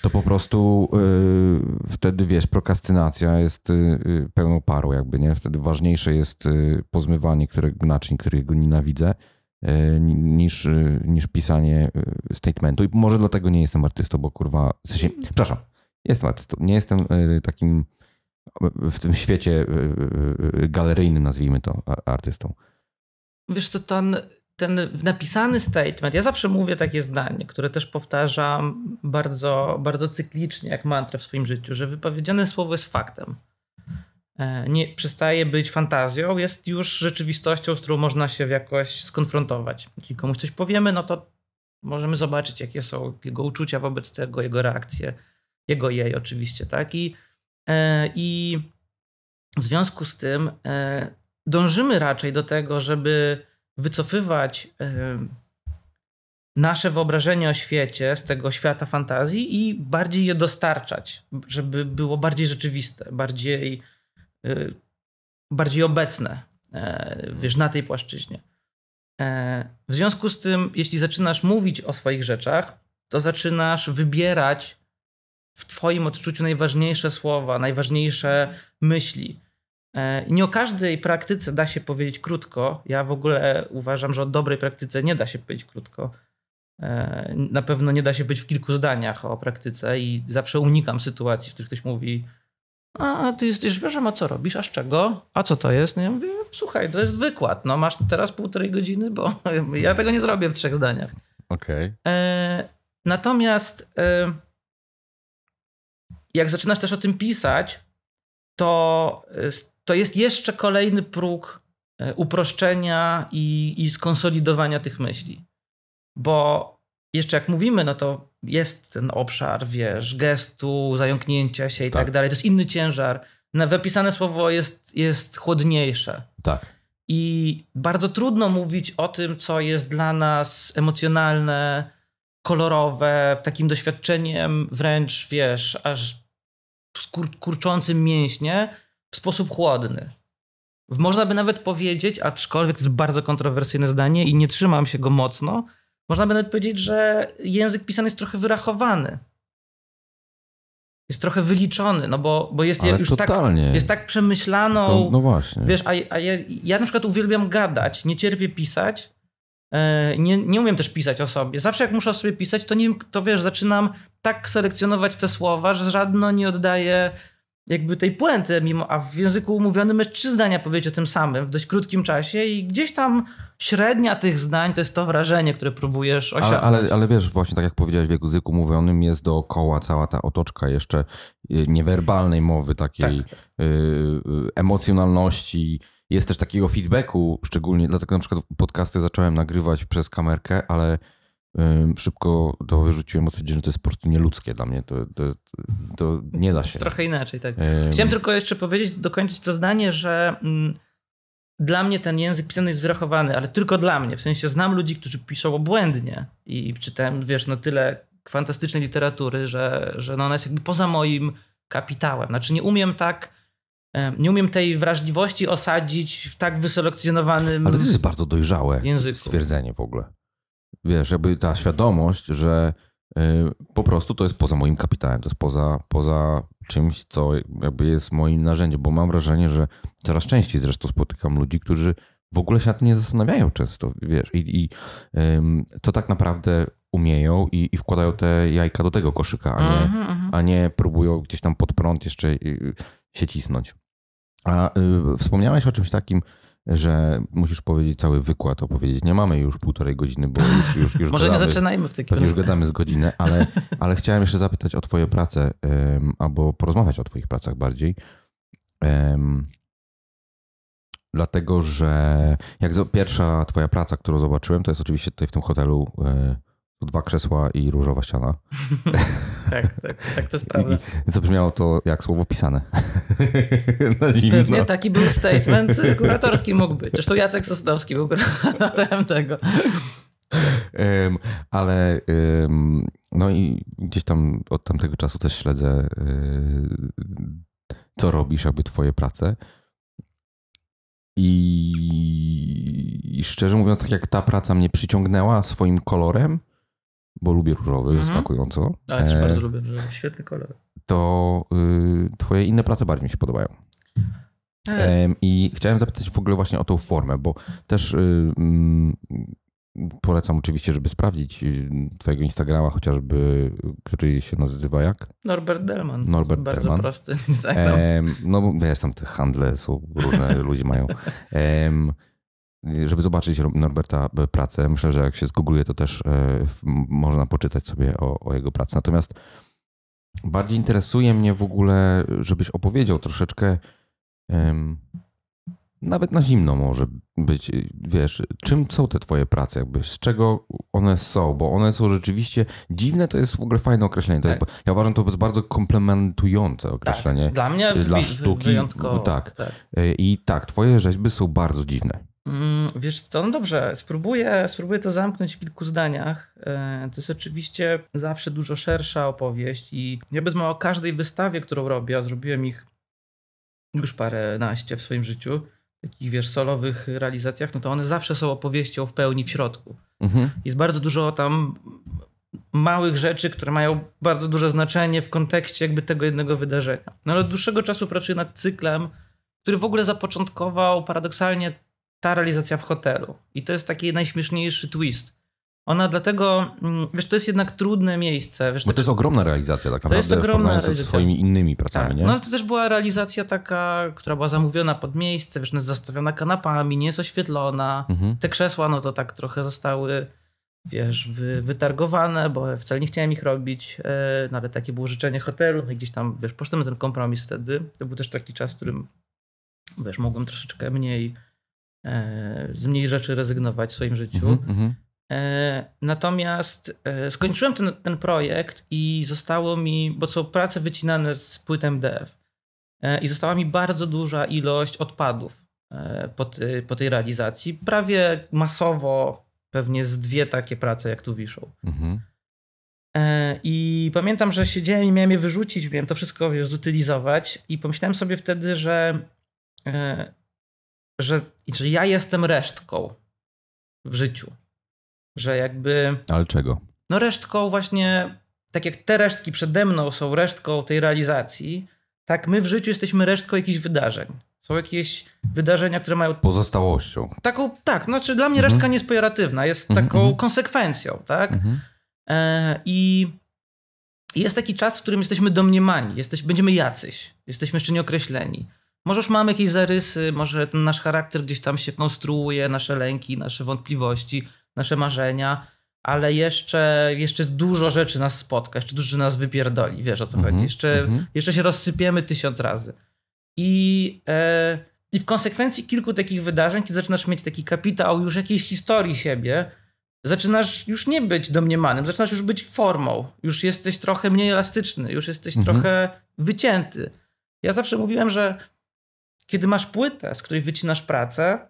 to po prostu yy, wtedy wiesz, prokrastynacja jest yy, pełną parą, jakby nie. Wtedy ważniejsze jest yy, pozmywanie które, naczyń, których nienawidzę, y, niż, y, niż pisanie statementu. I może dlatego nie jestem artystą, bo kurwa. W sensie, przepraszam, jestem artystą. Nie jestem takim w tym świecie e, e, e, galeryjnym, nazwijmy to, artystą? Wiesz co, ten, ten napisany statement, ja zawsze mówię takie zdanie, które też powtarzam bardzo, bardzo cyklicznie, jak mantrę w swoim życiu, że wypowiedziane słowo jest faktem. Nie przestaje być fantazją, jest już rzeczywistością, z którą można się jakoś skonfrontować. Jeśli komuś coś powiemy, no to możemy zobaczyć, jakie są jego uczucia wobec tego, jego reakcje, jego jej oczywiście, tak? I E, I w związku z tym e, dążymy raczej do tego, żeby wycofywać e, nasze wyobrażenie o świecie z tego świata fantazji i bardziej je dostarczać, żeby było bardziej rzeczywiste, bardziej, bardziej obecne, wiesz, na tej płaszczyźnie. W związku z tym, jeśli zaczynasz mówić o swoich rzeczach, to zaczynasz wybierać w Twoim odczuciu najważniejsze słowa, najważniejsze myśli. E, nie o każdej praktyce da się powiedzieć krótko. Ja w ogóle uważam, że o dobrej praktyce nie da się powiedzieć krótko. E, na pewno nie da się być w kilku zdaniach o praktyce i zawsze unikam sytuacji, w których ktoś mówi: A ty jesteś, przepraszam, a co robisz, a z czego, a co to jest? No ja mówię: Słuchaj, to jest wykład. No masz teraz półtorej godziny, bo ja tego nie zrobię w trzech zdaniach. Okej. Okay. E, natomiast jak zaczynasz też o tym pisać, to, y, to jest jeszcze kolejny próg y, uproszczenia i, i skonsolidowania tych myśli. Bo jeszcze jak mówimy, no to jest ten obszar, wiesz, gestu, zająknięcia się i tak, tak dalej. To jest inny ciężar. Na wypisane słowo jest, jest chłodniejsze. Tak. I bardzo trudno mówić o tym, co jest dla nas emocjonalne, kolorowe, takim doświadczeniem wręcz, wiesz, aż skur- kurczącym mięśnie w sposób chłodny. Można by nawet powiedzieć, aczkolwiek to jest bardzo kontrowersyjne zdanie i nie trzymam się go mocno, można by nawet powiedzieć, że język pisany jest trochę wyrachowany. Jest trochę wyliczony, no bo, bo jest Ale już tak- totalnie. tak, jest tak przemyślaną. no, no właśnie. Wiesz, a, a ja, ja na przykład uwielbiam gadać, nie cierpię pisać, E, nie, nie umiem też pisać o sobie. Zawsze jak muszę o sobie pisać, to nie wiem, to wiesz, zaczynam tak selekcjonować te słowa, że żadno nie oddaje jakby tej puenty, mimo, a w języku umówionym jest trzy zdania powiedzieć o tym samym w dość krótkim czasie i gdzieś tam średnia tych zdań to jest to wrażenie, które próbujesz osiągnąć. Ale, ale, ale wiesz, właśnie tak jak powiedziałeś, w języku mówionym jest dookoła cała ta otoczka jeszcze y, niewerbalnej mowy, takiej tak. y, y emocjonalności, jest też takiego feedbacku, szczególnie dlatego na przykład podcasty zacząłem nagrywać przez kamerkę, ale szybko to wyrzuciłem, odwiedziłem, że to jest po prostu nieludzkie dla mnie. To, to, to nie da się. Trochę inaczej, tak. Chciałem tylko jeszcze powiedzieć, dokończyć to zdanie, że mm, dla mnie ten język pisany jest wyrachowany, ale tylko dla mnie. W sensie znam ludzi, którzy piszą obłędnie i czytałem, wiesz, na no tyle fantastycznej literatury, że, że no ona jest jakby poza moim kapitałem. Znaczy nie umiem tak nie umiem tej wrażliwości osadzić w tak wyselekcjonowanym. Ale to jest bardzo dojrzałe języku. stwierdzenie w ogóle. Wiesz, jakby ta świadomość, że y, po prostu to jest poza moim kapitałem, to jest poza, poza czymś, co jakby jest moim narzędziem, bo mam wrażenie, że coraz częściej zresztą spotykam ludzi, którzy w ogóle się na tym nie zastanawiają często, wiesz, i, i co tak naprawdę umieją i, i, wkładają te jajka do tego koszyka, a nie, mhm, mhm. a nie próbują gdzieś tam pod prąd jeszcze y, się cisnąć. A y, wspomniałeś o czymś takim, że musisz powiedzieć cały wykład, opowiedzieć. Nie mamy już półtorej godziny, bo już, już, już Może gadamy, nie zaczynajmy w takim Już gadamy z godzinę, ale, ale chciałem jeszcze zapytać o twoje prace um, albo porozmawiać o twoich pracach bardziej. Um, dlatego, że jak pierwsza twoja praca, którą zobaczyłem, to jest oczywiście tutaj w tym hotelu y, dwa krzesła i różowa ściana. tak, tak, tak, to jest prawda. I zabrzmiało to jak słowo pisane. Pewnie taki był statement kuratorski mógł być. Zresztą Jacek Sosnowski był kuratorem tego. Um, ale um, no i gdzieś tam od tamtego czasu też śledzę, y, co robisz, aby twoje prace. I, I szczerze mówiąc, tak jak ta praca mnie przyciągnęła swoim kolorem, bo lubię różowy, mm zaskakująco. A, ja też bardzo lubię różowy, świetny kolor. To y, twoje inne prace bardziej mi się podobają. E. I chciałem zapytać w ogóle właśnie o tą formę, bo też y, mm, polecam oczywiście, żeby sprawdzić y, twojego Instagrama chociażby, który się nazywa jak? Norbert Delman. Norbert Bardzo Delman. prosty Instagram. no wiesz, tam te handle są różne, ludzie mają żeby zobaczyć Norberta e, pracę, myślę, że jak się zgoogluje, to też e, można poczytać sobie o, o jego pracy. Natomiast bardziej interesuje mnie w ogóle, żebyś opowiedział troszeczkę, nawet na zimno może być, e, wiesz, czym są te twoje prace, jakby z czego one są, bo one są rzeczywiście dziwne, to jest w ogóle fajne określenie. Tak. ja uważam, to jest bardzo komplementujące tak. określenie. Tak. Dla mnie dla sztuki. Wyjątkowo. Tak. tak. I tak, twoje rzeźby są bardzo dziwne. Mm, wiesz co, no dobrze, spróbuję, spróbuję to zamknąć w kilku zdaniach. E, to jest oczywiście zawsze dużo szersza opowieść i nie bez mała każdej wystawie, którą robię, a zrobiłem ich już parę naście w swoim życiu, takich wiesz, solowych realizacjach, no to one zawsze są opowieścią w pełni w środku. Mhm. Jest bardzo dużo tam małych rzeczy, które mają bardzo duże znaczenie w kontekście jakby tego jednego wydarzenia. No ale od dłuższego czasu pracuję nad cyklem, który w ogóle zapoczątkował paradoksalnie ta realizacja w hotelu. I to jest taki najśmieszniejszy twist. Ona dlatego, mm, wiesz, to jest jednak trudne miejsce. Wiesz, Bo tak to jest ogromna realizacja tak naprawdę, to jest ogromna ze swoimi innymi pracami, tak. nie? No ale to też była realizacja taka, która była zamówiona pod miejsce, wiesz, no, jest zastawiona kanapami, nie jest oświetlona. Mhm. Te krzesła, no to tak trochę zostały, wiesz, wy, wytargowane, bo wcale nie chciałem ich robić, e, no ale takie było życzenie hotelu, no i gdzieś tam, wiesz, poszedłem ten kompromis wtedy. To był też taki czas, w którym, wiesz, mogłem troszeczkę mniej E, z mniej rzeczy rezygnować w swoim życiu. Mhm, mhm. E, natomiast e, skończyłem ten, ten projekt i zostało mi, bo są prace wycinane z płyt MDF, i została mi bardzo duża ilość odpadów po, ty, po tej realizacji. Prawie masowo, pewnie z dwie takie prace, jak tu wiszą. Mhm. I pamiętam, że siedziałem i miałem je wyrzucić, miałem to wszystko wiesz, zutylizować, i pomyślałem sobie wtedy, że że, że ja jestem resztką w życiu. Że jakby. Ale czego? No, resztką właśnie, tak jak te resztki przede mną są resztką tej realizacji, tak my w życiu jesteśmy resztką jakichś wydarzeń. Są jakieś wydarzenia, które mają. Pozostałością. Taką, tak, znaczy dla mnie mhm. resztka nie jest pejoratywna, jest mhm, taką mhm. konsekwencją, tak? Mhm. E, I jest taki czas, w którym jesteśmy domniemani, jesteś, będziemy jacyś, jesteśmy jeszcze nieokreśleni. Może już mamy jakieś zarysy, może ten nasz charakter gdzieś tam się konstruuje, nasze lęki, nasze wątpliwości, nasze marzenia, ale jeszcze, jeszcze dużo rzeczy nas spotka, jeszcze dużo nas wypierdoli, wiesz o co mm -hmm, chodzi. Jeszcze, mm -hmm. jeszcze się rozsypiemy tysiąc razy. I, e, I w konsekwencji kilku takich wydarzeń, kiedy zaczynasz mieć taki kapitał już jakiejś historii siebie, zaczynasz już nie być domniemanym, zaczynasz już być formą, już jesteś trochę mniej elastyczny, już jesteś mm -hmm. trochę wycięty. Ja zawsze mówiłem, że kiedy masz płytę, z której wycinasz pracę,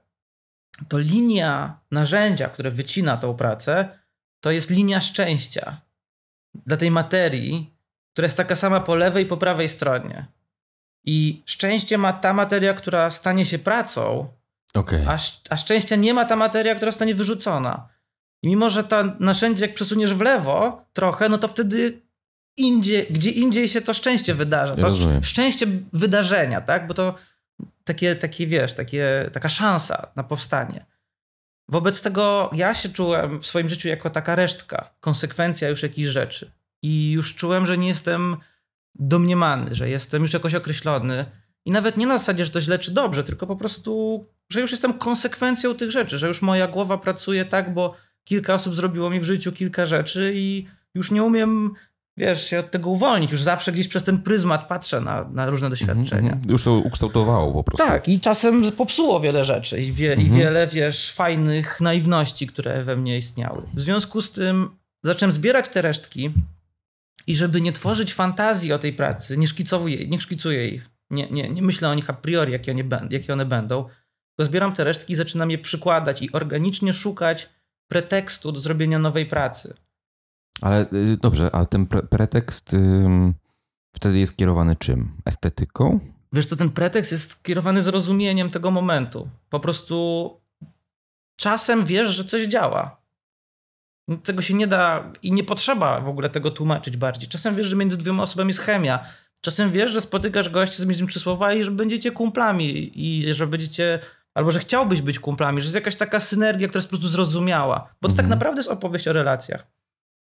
to linia narzędzia, które wycina tą pracę, to jest linia szczęścia dla tej materii, która jest taka sama po lewej i po prawej stronie. I szczęście ma ta materia, która stanie się pracą, okay. a, sz a szczęścia nie ma ta materia, która stanie wyrzucona. I mimo, że ta narzędzie, jak przesuniesz w lewo trochę, no to wtedy indziej, gdzie indziej się to szczęście wydarza. To ja szczęście wydarzenia, tak? Bo to takie, takie wiesz, takie, taka szansa na powstanie. Wobec tego ja się czułem w swoim życiu jako taka resztka, konsekwencja już jakichś rzeczy. I już czułem, że nie jestem domniemany, że jestem już jakoś określony. I nawet nie na zasadzie, że to źle czy dobrze, tylko po prostu, że już jestem konsekwencją tych rzeczy, że już moja głowa pracuje tak, bo kilka osób zrobiło mi w życiu kilka rzeczy i już nie umiem wiesz, się od tego uwolnić. Już zawsze gdzieś przez ten pryzmat patrzę na, na różne doświadczenia. Mm-hmm. Już to ukształtowało po prostu. Tak, i czasem popsuło wiele rzeczy i, wie, mm-hmm. i mhm. wiele, wiesz, fajnych naiwności, które we mnie istniały. W związku z tym zacząłem zbierać te resztki i żeby nie tworzyć fantazji o tej pracy, nie szkicowuję, nie szkicuję ich, nie, nie, nie myślę o nich a priori, jakie one, będą, jakie one będą, to zbieram te resztki i zaczynam je przykładać i organicznie szukać pretekstu do zrobienia nowej pracy. Ale y, dobrze, a ten pre pretekst wtedy jest kierowany czym? Estetyką? Wiesz, to ten pretekst jest kierowany zrozumieniem tego momentu. Po prostu czasem wiesz, że coś działa. No, tego się nie da i nie potrzeba w ogóle tego tłumaczyć bardziej. Czasem wiesz, że między dwiema osobami jest chemia. Czasem wiesz, że spotykasz gościa z między przysłowa i że będziecie kumplami i że będziecie albo że chciałbyś być kumplami, że jest jakaś taka synergia, która jest po prostu zrozumiała. Bo to tak mhm. tak naprawdę jest opowieść o relacjach.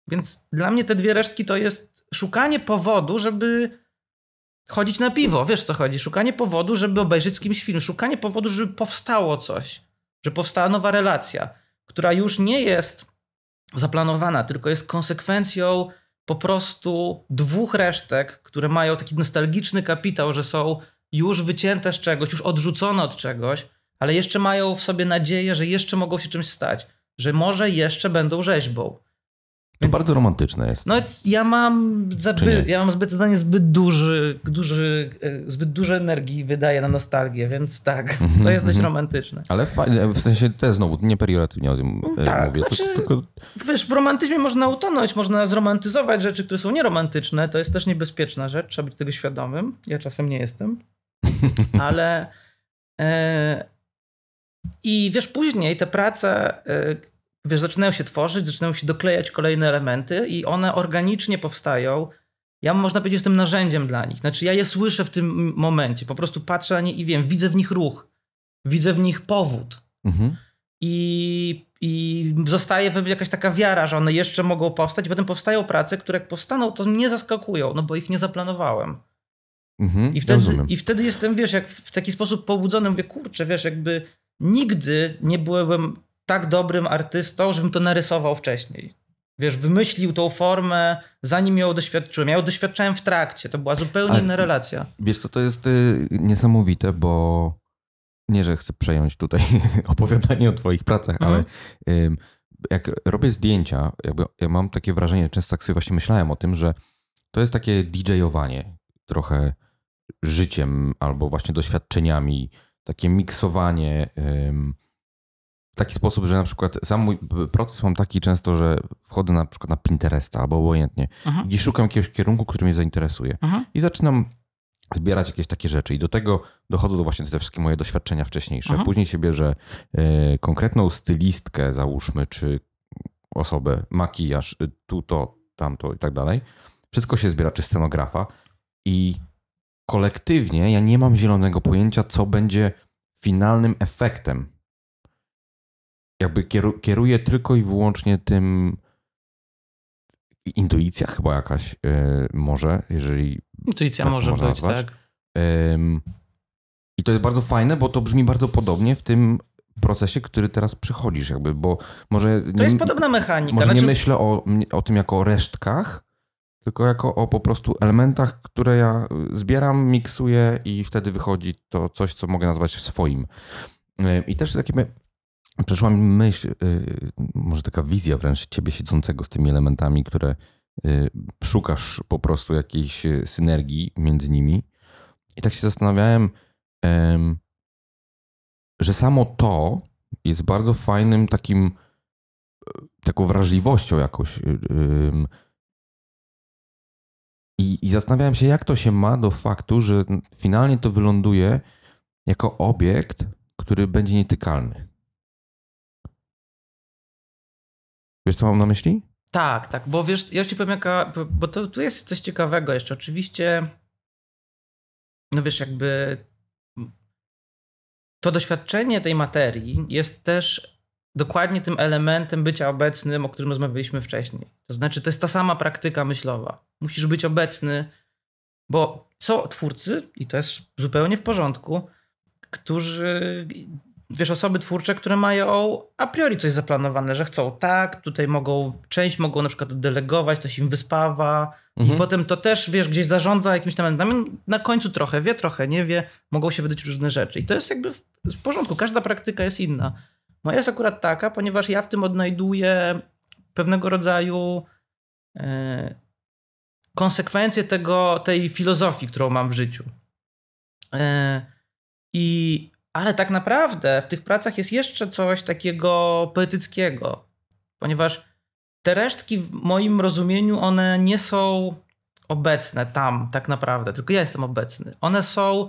Więc dla mnie te dwie resztki to jest szukanie powodu, żeby chodzić na piwo. Wiesz co chodzi? Szukanie powodu, żeby obejrzeć z kimś film. Szukanie powodu, żeby powstało coś. Że powstała nowa relacja, która już nie jest zaplanowana, tylko jest konsekwencją po prostu dwóch resztek, które mają taki nostalgiczny kapitał, że są już wycięte z czegoś, już odrzucone od czegoś, ale jeszcze mają w sobie nadzieję, że jeszcze mogą się czymś stać, że może jeszcze będą rzeźbą. To bardzo romantyczne jest. No ja mam, zbyt, ja mam zdecydowanie zbyt duży, duży, e, zbyt dużo energii wydaję na nostalgię, więc tak, mhm, to jest dość mhm. romantyczne. Ale fajne, w sensie też znowu, nie perioratywnie o tym e, tak, mówię. Znaczy, to, tylko... Wiesz, w romantyzmie można utonąć, można zromantyzować rzeczy, które są nieromantyczne, to jest też niebezpieczna rzecz, trzeba być tego świadomym, ja czasem nie jestem, ale... E, I wiesz, później te prace e, wiesz, zaczynają się tworzyć, zaczynają się doklejać kolejne elementy i one organicznie powstają. Ja można powiedzieć jestem narzędziem dla nich. Znaczy ja je słyszę w tym momencie, po prostu patrzę na nie i wiem, widzę w nich ruch, widzę w nich powód. Mhm. I, I zostaje we mnie jakaś taka wiara, że one jeszcze mogą powstać. Potem powstają prace, które jak powstaną, to mnie zaskakują, no bo ich nie zaplanowałem. Mhm, I, wtedy, I wtedy jestem, wiesz, jak w taki sposób pobudzony, mówię, kurczę, wiesz, jakby nigdy nie byłem tak dobrym artystą, żebym to narysował wcześniej. Wiesz, wymyślił tą formę, zanim ją doświadczyłem. Ja ją doświadczałem w trakcie, to była zupełnie inna relacja. Wiesz co, to jest y, niesamowite, bo nie, że chcę przejąć tutaj opowiadanie o twoich pracach, mhm. ale y, jak robię zdjęcia, jakby, ja mam takie wrażenie, często tak sobie właśnie myślałem o tym, że to jest takie DJowanie trochę życiem albo właśnie doświadczeniami, takie miksowanie... Y, w taki sposób, że na przykład sam mój proces mam taki często, że wchodzę na przykład na Pinteresta albo obojętnie, mhm. gdzie szukam jakiegoś kierunku, który mnie zainteresuje mhm. i zaczynam zbierać jakieś takie rzeczy. I do tego dochodzą do właśnie te wszystkie moje doświadczenia wcześniejsze. Mhm. Później się bierze y, konkretną stylistkę, załóżmy, czy osobę, makijaż, y, tu, to, tamto i tak dalej. Wszystko się zbiera, czy scenografa. I kolektywnie ja nie mam zielonego pojęcia, co będzie finalnym efektem jakby kieruje tylko i wyłącznie tym intuicja chyba jakaś yy, może, jeżeli intuicja tak może być, nazwać. tak. I to jest bardzo fajne, bo to brzmi bardzo podobnie w tym procesie, który teraz przechodzisz jakby, bo może... To nie, jest podobna mechanika. Może znaczy... nie myślę o, o tym jako o resztkach, tylko jako o po prostu elementach, które ja zbieram, miksuję i wtedy wychodzi to coś, co mogę nazwać swoim. E, I też takie przeszła mi myśl, y, może taka wizja wręcz ciebie siedzącego z tymi elementami, które y, szukasz po prostu jakiejś y, synergii między nimi. I tak się zastanawiałem, że samo to jest bardzo fajnym takim, taką wrażliwością jakoś. I, I zastanawiałem się, jak to się ma do faktu, że finalnie to wyląduje jako obiekt, który będzie nietykalny. Wiesz, co mam na myśli? Tak, tak, bo wiesz, ja ci powiem, jaka, bo to, tu jest coś ciekawego jeszcze. Oczywiście, no wiesz, jakby to doświadczenie tej materii jest też dokładnie tym elementem bycia obecnym, o którym rozmawialiśmy wcześniej. To znaczy, to jest ta sama praktyka myślowa. Musisz być obecny, bo co twórcy, i to jest zupełnie w porządku, którzy wiesz, osoby twórcze, które mają a priori coś zaplanowane, że chcą tak, tutaj mogą, część mogą na przykład delegować, to się im wyspawa mhm. i potem to też, wiesz, gdzieś zarządza jakimś tam etapem, na końcu trochę wie, trochę nie wie, mogą się wydarzyć różne rzeczy i to jest jakby w, w porządku, każda praktyka jest inna. Moja jest akurat taka, ponieważ ja w tym odnajduję pewnego rodzaju e, konsekwencje tego, tej filozofii, którą mam w życiu. E, I ale tak naprawdę w tych pracach jest jeszcze coś takiego poetyckiego, ponieważ te resztki w moim rozumieniu one nie są obecne tam tak naprawdę, tylko ja jestem obecny. One są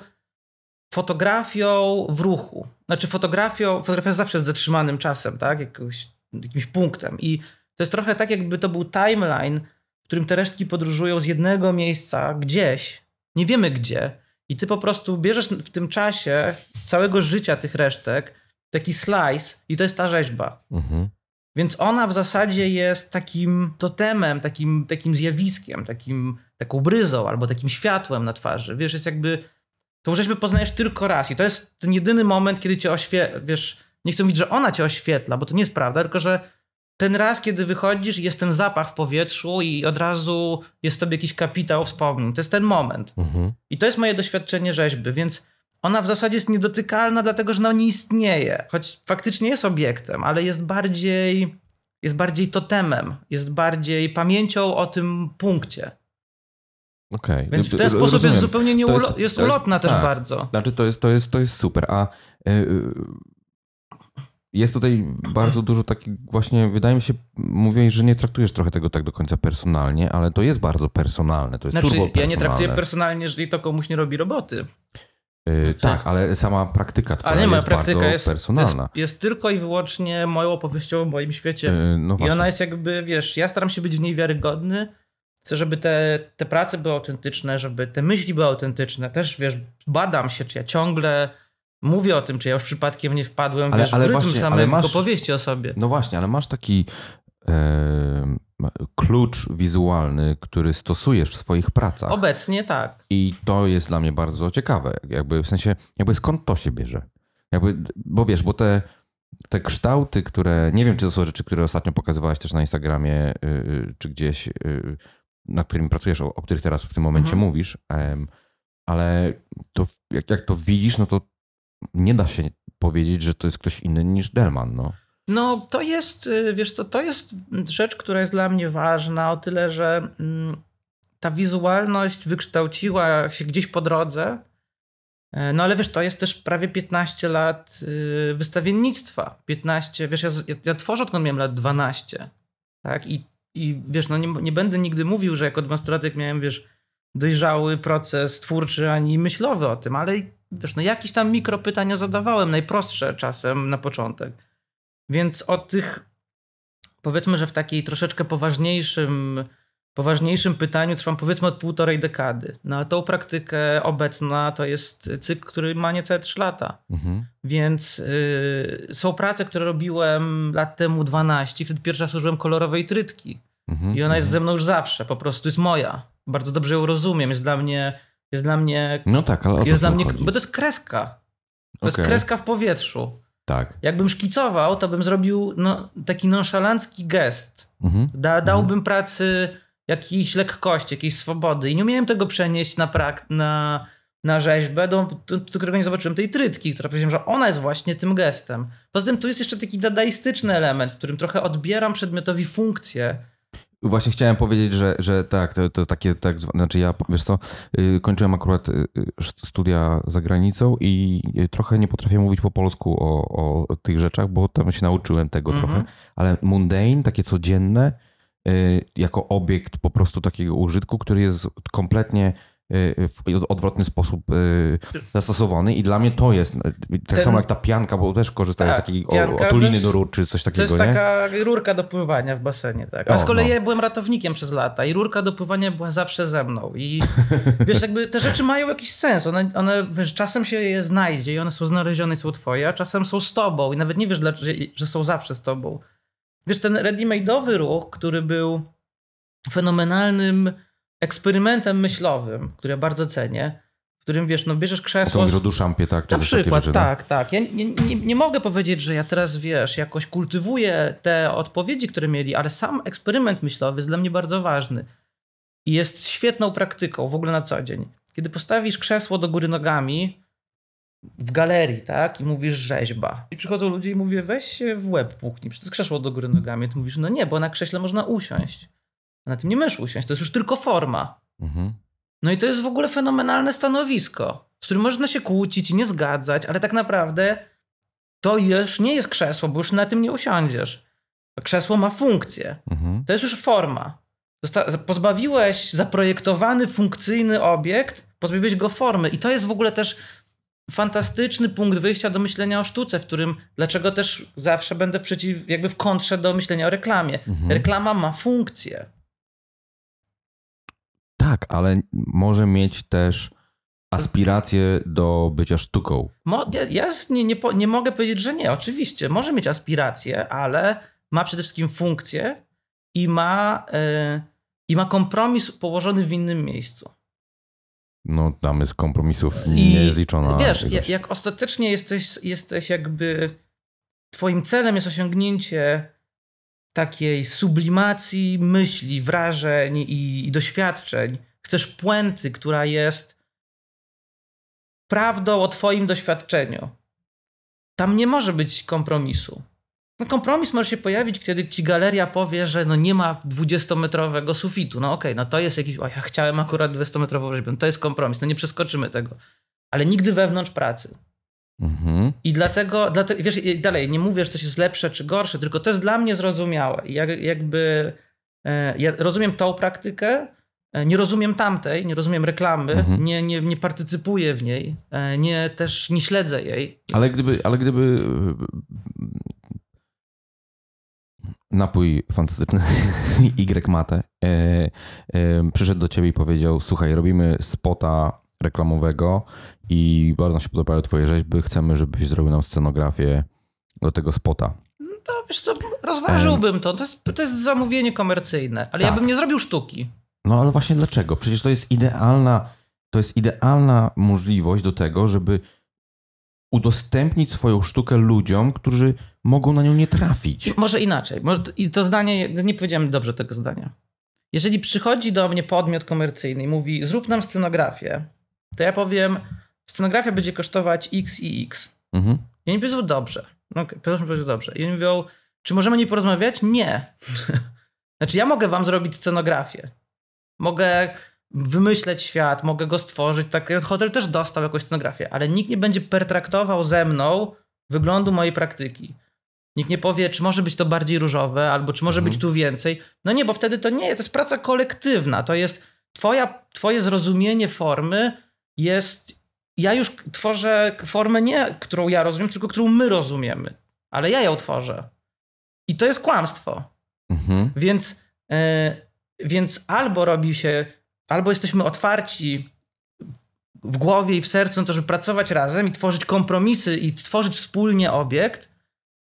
fotografią w ruchu. Znaczy fotografią, fotografia zawsze z zatrzymanym czasem, tak? Jakimś, jakimś punktem. I to jest trochę tak, jakby to był timeline, w którym te resztki podróżują z jednego miejsca gdzieś, nie wiemy gdzie, i ty po prostu bierzesz w tym czasie całego życia tych resztek taki slice i to jest ta rzeźba. Mhm. Więc ona w zasadzie jest takim totemem, takim, takim zjawiskiem, takim, taką bryzą albo takim światłem na twarzy. Wiesz, jest jakby. Tą rzeźbę poznajesz tylko raz i to jest ten jedyny moment, kiedy cię oświetla. Wiesz, nie chcę mówić, że ona cię oświetla, bo to nie jest prawda, tylko że ten raz, kiedy wychodzisz, jest ten zapach w powietrzu i od razu jest tobie jakiś kapitał wspomnień. To jest ten moment. Mhm. I to jest moje doświadczenie rzeźby, więc ona w zasadzie jest niedotykalna, dlatego że ona no nie istnieje. Choć faktycznie jest obiektem, ale jest bardziej, jest bardziej totemem, jest bardziej pamięcią o tym punkcie. Okay. Więc w ten sposób Rozumiem. jest zupełnie nie jest, jest, ulotna jest, też tak. bardzo. Znaczy to jest, to jest, to jest super. A yy, jest tutaj bardzo dużo takich właśnie, wydaje mi się, mówiłeś, że nie traktujesz trochę tego tak do końca personalnie, ale to jest bardzo personalne, to jest znaczy, turbo ja nie traktuję personalnie, jeżeli to komuś nie robi roboty. Yy, tak, ale sama praktyka twoja ale nie ma, jest praktyka bardzo jest, personalna. Jest, jest, tylko i wyłącznie moją opowieścią w moim świecie. Yy, no I ona jest jakby, wiesz, ja staram się być w niej wiarygodny, chcę, żeby te, te prace były autentyczne, żeby te myśli były autentyczne. Też, wiesz, badam się, czy ja ciągle mówię o tym, czy ja już przypadkiem nie wpadłem ale, wiesz, ale w rytm właśnie, samego masz, opowieści o sobie. No właśnie, ale masz taki e, klucz wizualny, który stosujesz w swoich pracach. Obecnie tak. I to jest dla mnie bardzo ciekawe. Jakby w sensie, jakby skąd to się bierze? Jakby, bo wiesz, bo te, te kształty, które, nie wiem, czy to są rzeczy, które ostatnio pokazywałeś też na Instagramie, y, y, czy gdzieś, yy, na którym pracujesz, o, o, których teraz w tym momencie mhm. mówisz, ale to, jak, jak to widzisz, no to nie da się powiedzieć, że to jest ktoś inny niż Delman. No. No, to jest, y, wiesz co, to jest rzecz, która jest dla mnie ważna, o tyle, że mm, ta wizualność wykształciła się gdzieś po drodze. E, no ale wiesz, to jest też prawie 15 lat y, wystawiennictwa. 15, wiesz, ja, ja tworzę odkąd miałem lat 12, tak? I, i wiesz, no nie, nie będę nigdy mówił, że jako 12-latek miałem, wiesz, dojrzały proces twórczy ani myślowy o tym, ale wiesz, no jakieś tam mikropytania zadawałem, najprostsze czasem na początek. Więc o tych, powiedzmy, że w takiej troszeczkę poważniejszym, poważniejszym pytaniu trwam powiedzmy od półtorej dekady. Na no, tą praktykę obecna to jest cykl, który ma niecałe 3 lata. Mhm. Więc y, są prace, które robiłem lat temu 12, wtedy pierwszy raz użyłem kolorowej trytki. Mhm. I ona jest mhm. ze mną już zawsze, po prostu jest moja. Bardzo dobrze ją rozumiem, jest dla mnie jest dla mnie. No tak, ale. Jest dla mnie, chodzi? bo to jest kreska. To okay. jest kreska w powietrzu. Tak. Jakbym szkicował, to bym zrobił no, taki nonszalancki gest. Mhm. Da, mhm. dałbym mhm. pracy jakiejś lekkości, jakiejś swobody. I nie umiałem tego przenieść na, prak- na, na rzeźbę, do, do, do którego nie zobaczyłem tej trytki, która powiedziałem, że ona jest właśnie tym gestem. Poza tym tu jest jeszcze taki dadaistyczny element, w którym trochę odbieram przedmiotowi funkcję Właśnie chciałem powiedzieć, że, że tak, to, to takie tak zwane, znaczy ja, wiesz co, y, kończyłem akurat y, studia za granicą i y, trochę nie potrafię mówić po polsku o, o tych rzeczach, bo tam się nauczyłem tego mhm. trochę, ale mundane, takie codzienne, jako obiekt po prostu takiego użytku, który jest kompletnie Y, y, w odwrotny sposób y, zastosowany i dla mnie to jest, tak Ten... samo jak ta pianka, bo też korzystają tak, z takiej otuliny do rur czy coś takiego, To jest nie? taka rurka do pływania w basenie, tak. A o, z kolei no. ja byłem ratownikiem przez lata i rurka do pływania była zawsze ze mną i wiesz, jakby te rzeczy mają jakiś sens, one, one wiesz, czasem się je znajdzie i one są znalezione i są twoje, a czasem są z tobą i nawet nie wiesz, dlaczego, że są zawsze z tobą. Wiesz, ten ready-made'owy ruch, który był fenomenalnym eksperymentem myślowym, który ja bardzo cenię, w którym wiesz, no bierzesz krzesło... Tak, to mówisz Duszampie, tak? Na przykład, rzeczy, tak, no? tak. tak. Ja nie, nie, nie mogę powiedzieć, że ja teraz, wiesz, jakoś kultywuję te odpowiedzi, które mieli, ale sam eksperyment myślowy jest dla mnie bardzo ważny i jest świetną praktyką w ogóle na co dzień. Kiedy postawisz krzesło do góry nogami w galerii, tak, i mówisz rzeźba. I przychodzą ludzie i mówię, weź się w łeb puknij, przecież krzesło do góry nogami. Ty mówisz, no nie, bo na krześle można usiąść. Na tym nie możesz usiąść, to jest już tylko forma. Mhm. No i to jest w ogóle fenomenalne stanowisko, z którym można się kłócić i nie zgadzać, ale tak naprawdę to już nie jest krzesło, bo już na tym nie usiądziesz. Krzesło ma funkcję. Mhm. To jest już forma. Zosta- pozbawiłeś zaprojektowany, funkcyjny obiekt, pozbawiłeś go formy. I to jest w ogóle też fantastyczny punkt wyjścia do myślenia o sztuce, w którym dlaczego też zawsze będę w przeciw, jakby w kontrze do myślenia o reklamie. Mhm. Reklama ma funkcję tak, ale może mieć też aspiracje do bycia sztuką. Mo, ja, ja nie, nie, nie mogę powiedzieć, że nie, oczywiście. Może mieć aspiracje, ale ma przede wszystkim funkcję i ma, yy, i ma kompromis położony w innym miejscu. No, damy z kompromisów niezliczona. Wiesz, jak ostatecznie jesteś, jesteś jakby. Twoim celem jest osiągnięcie takiej sublimacji myśli, wrażeń i, i doświadczeń. Chcesz puenty, która jest prawdą o Twoim doświadczeniu. Tam nie może być kompromisu. No kompromis może się pojawić, kiedy ci galeria powie, że no nie ma 20-metrowego sufitu. No okej, okay, no to jest jakiś. O, ja chciałem akurat 20-metrową rzeźbę. No to jest kompromis, no nie przeskoczymy tego. Ale nigdy wewnątrz pracy. Mhm. I dlatego, dlatego, wiesz, dalej, nie mówię, że coś jest lepsze czy gorsze, tylko to jest dla mnie zrozumiałe. Jak, jakby, e, ja rozumiem tą praktykę, e, nie rozumiem tamtej, nie rozumiem reklamy, mhm. nie, nie, nie partycypuję w niej, e, nie, też nie śledzę jej. Ale gdyby, ale gdyby napój fantastyczny Y Matę e, e, przyszedł do ciebie i powiedział: Słuchaj, robimy spota reklamowego i bardzo się podobają twoje rzeźby. Chcemy, żebyś zrobił nam scenografię do tego spota. No to wiesz co, rozważyłbym to. To jest, to jest zamówienie komercyjne, ale tak. ja bym nie zrobił sztuki. No ale właśnie dlaczego? Przecież to jest idealna, to jest idealna możliwość do tego, żeby udostępnić swoją sztukę ludziom, którzy mogą na nią nie trafić. Może inaczej. I to zdanie, nie powiedziałem dobrze tego zdania. Jeżeli przychodzi do mnie podmiot komercyjny i mówi, zrób nam scenografię, to ja powiem, scenografia będzie kosztować x i x. Mhm. I oni powiedzą, dobrze. No, okay, proszę dobrze. I oni mówią, czy możemy nie porozmawiać? Nie. znaczy, ja mogę wam zrobić scenografię. Mogę wymyśleć świat, mogę go stworzyć. Tak, hotel też dostał jakąś scenografię, ale nikt nie będzie pertraktował ze mną wyglądu mojej praktyki. Nikt nie powie, czy może być to bardziej różowe, albo czy może mhm. być tu więcej. No nie, bo wtedy to nie, to jest praca kolektywna. To jest twoja, twoje zrozumienie formy jest. Ja już tworzę formę nie, którą ja rozumiem, tylko którą my rozumiemy, ale ja ją tworzę. I to jest kłamstwo. Mhm. Więc, e, więc albo robi się, albo jesteśmy otwarci w głowie i w sercu na to, żeby pracować razem i tworzyć kompromisy i tworzyć wspólnie obiekt,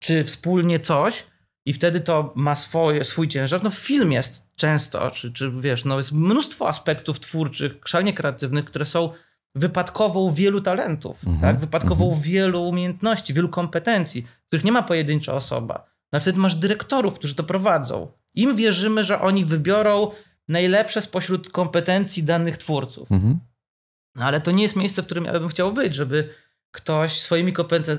czy wspólnie coś, i wtedy to ma swoje, swój ciężar. No film jest często, czy, czy wiesz, no jest mnóstwo aspektów twórczych, szalenie kreatywnych, które są wypadkową wielu talentów, mm -hmm. tak? wypadkową mm -hmm. wielu umiejętności, wielu kompetencji, których nie ma pojedyncza osoba. No wtedy masz dyrektorów, którzy to prowadzą. Im wierzymy, że oni wybiorą najlepsze spośród kompetencji danych twórców. Mm -hmm. No ale to nie jest miejsce, w którym ja bym chciał być, żeby ktoś swoimi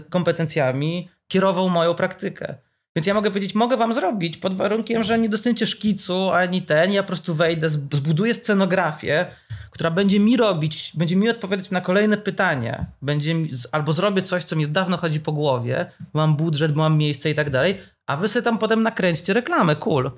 kompetencjami kierował moją praktykę. Więc ja mogę powiedzieć, mogę wam zrobić pod warunkiem, że nie dostaniecie szkicu ani ten. Ja po prostu wejdę, zbuduję scenografię, która będzie mi robić, będzie mi odpowiadać na kolejne pytanie, Będzie mi, albo zrobię coś, co mi dawno chodzi po głowie, mam budżet, mam miejsce i tak dalej, a wy sobie tam potem nakręćcie reklamę, cool.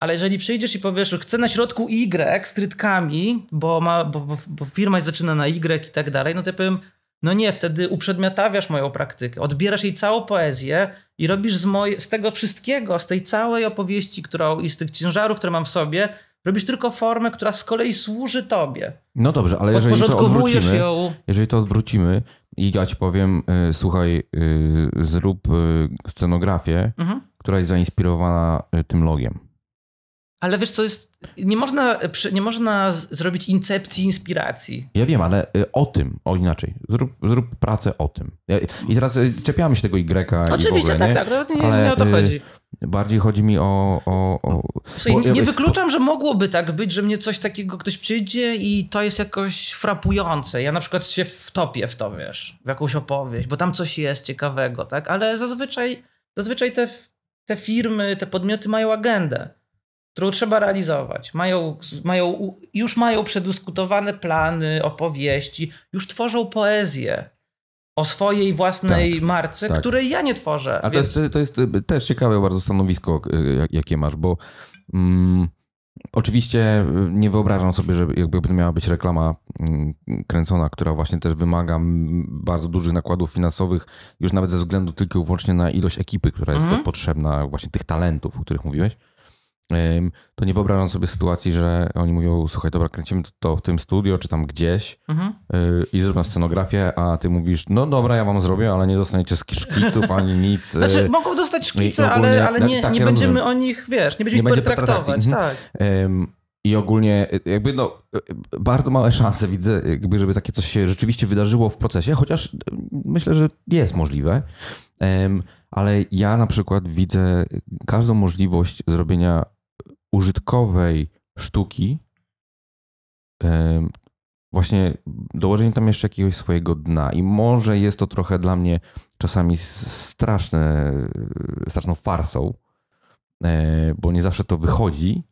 Ale jeżeli przyjdziesz i powiesz, chcę na środku Y z trytkami, bo, ma, bo, bo, bo firma zaczyna na Y i tak dalej, no to ja powiem, no nie, wtedy uprzedmiotawiasz moją praktykę, odbierasz jej całą poezję i robisz z, moj, z tego wszystkiego, z tej całej opowieści którą, i z tych ciężarów, które mam w sobie, robisz tylko formę, która z kolei służy tobie. No dobrze, ale jeżeli to odwrócimy, ją... jeżeli to odwrócimy i ja ci powiem, y, słuchaj, y, zrób y, scenografię, mhm. która jest zainspirowana tym logiem. Ale wiesz, co jest. Nie można, nie można zrobić incepcji inspiracji. Ja wiem, ale y, o tym, o inaczej. Zrób, zrób pracę o tym. I teraz y, czepiamy się tego Y. Oczywiście, ogóle, tak, tak nie? tak. No, nie, ale, nie o to y, chodzi. Bardziej chodzi mi o. o, o... Słuchaj, nie, nie wykluczam, że mogłoby tak być, że mnie coś takiego ktoś przyjdzie i to jest jakoś frapujące. Ja na przykład się wtopię w to, wiesz, w jakąś opowieść, bo tam coś jest ciekawego, tak? Ale zazwyczaj, zazwyczaj te, te firmy, te podmioty mają agendę którą trzeba realizować. Mają, mają, już mają przedyskutowane plany, opowieści, już tworzą poezję o swojej własnej tak, marce, tak. której ja nie tworzę. A to, jest, to jest y, też ciekawe bardzo stanowisko, y, jakie masz, bo mm, oczywiście y, nie wyobrażam sobie, że jakby miała być reklama mm, kręcona, która właśnie też wymaga mm, bardzo dużych nakładów finansowych, już nawet ze względu tylko i wyłącznie na ilość ekipy, która jest mhm. potrzebna, właśnie tych talentów, o których mówiłeś to nie wyobrażam sobie sytuacji, że oni mówią, słuchaj, dobra, kręcimy to w tym studio, czy tam gdzieś mhm. Y, i zrobimy scenografię, a ty mówisz, no dobra, ja wam zrobię, ale nie dostaniecie szkiców ani nic. Y, znaczy, mogą dostać szkice, ogólnie, ale, ale nie, tak, nie ja będziemy rozumiem. o nich, wiesz, nie będziemy nie ich będzie traktować. Mhm. Tak. I ogólnie y, jakby no, bardzo małe szanse widzę, jakby, żeby takie coś się rzeczywiście wydarzyło w procesie, chociaż myślę, że jest możliwe. Ale ja na przykład widzę każdą możliwość zrobienia użytkowej sztuki, właśnie dołożenie tam jeszcze jakiegoś swojego dna. I może jest to trochę dla mnie czasami straszne, e, straszną farsą, e, bo nie zawsze to wychodzi,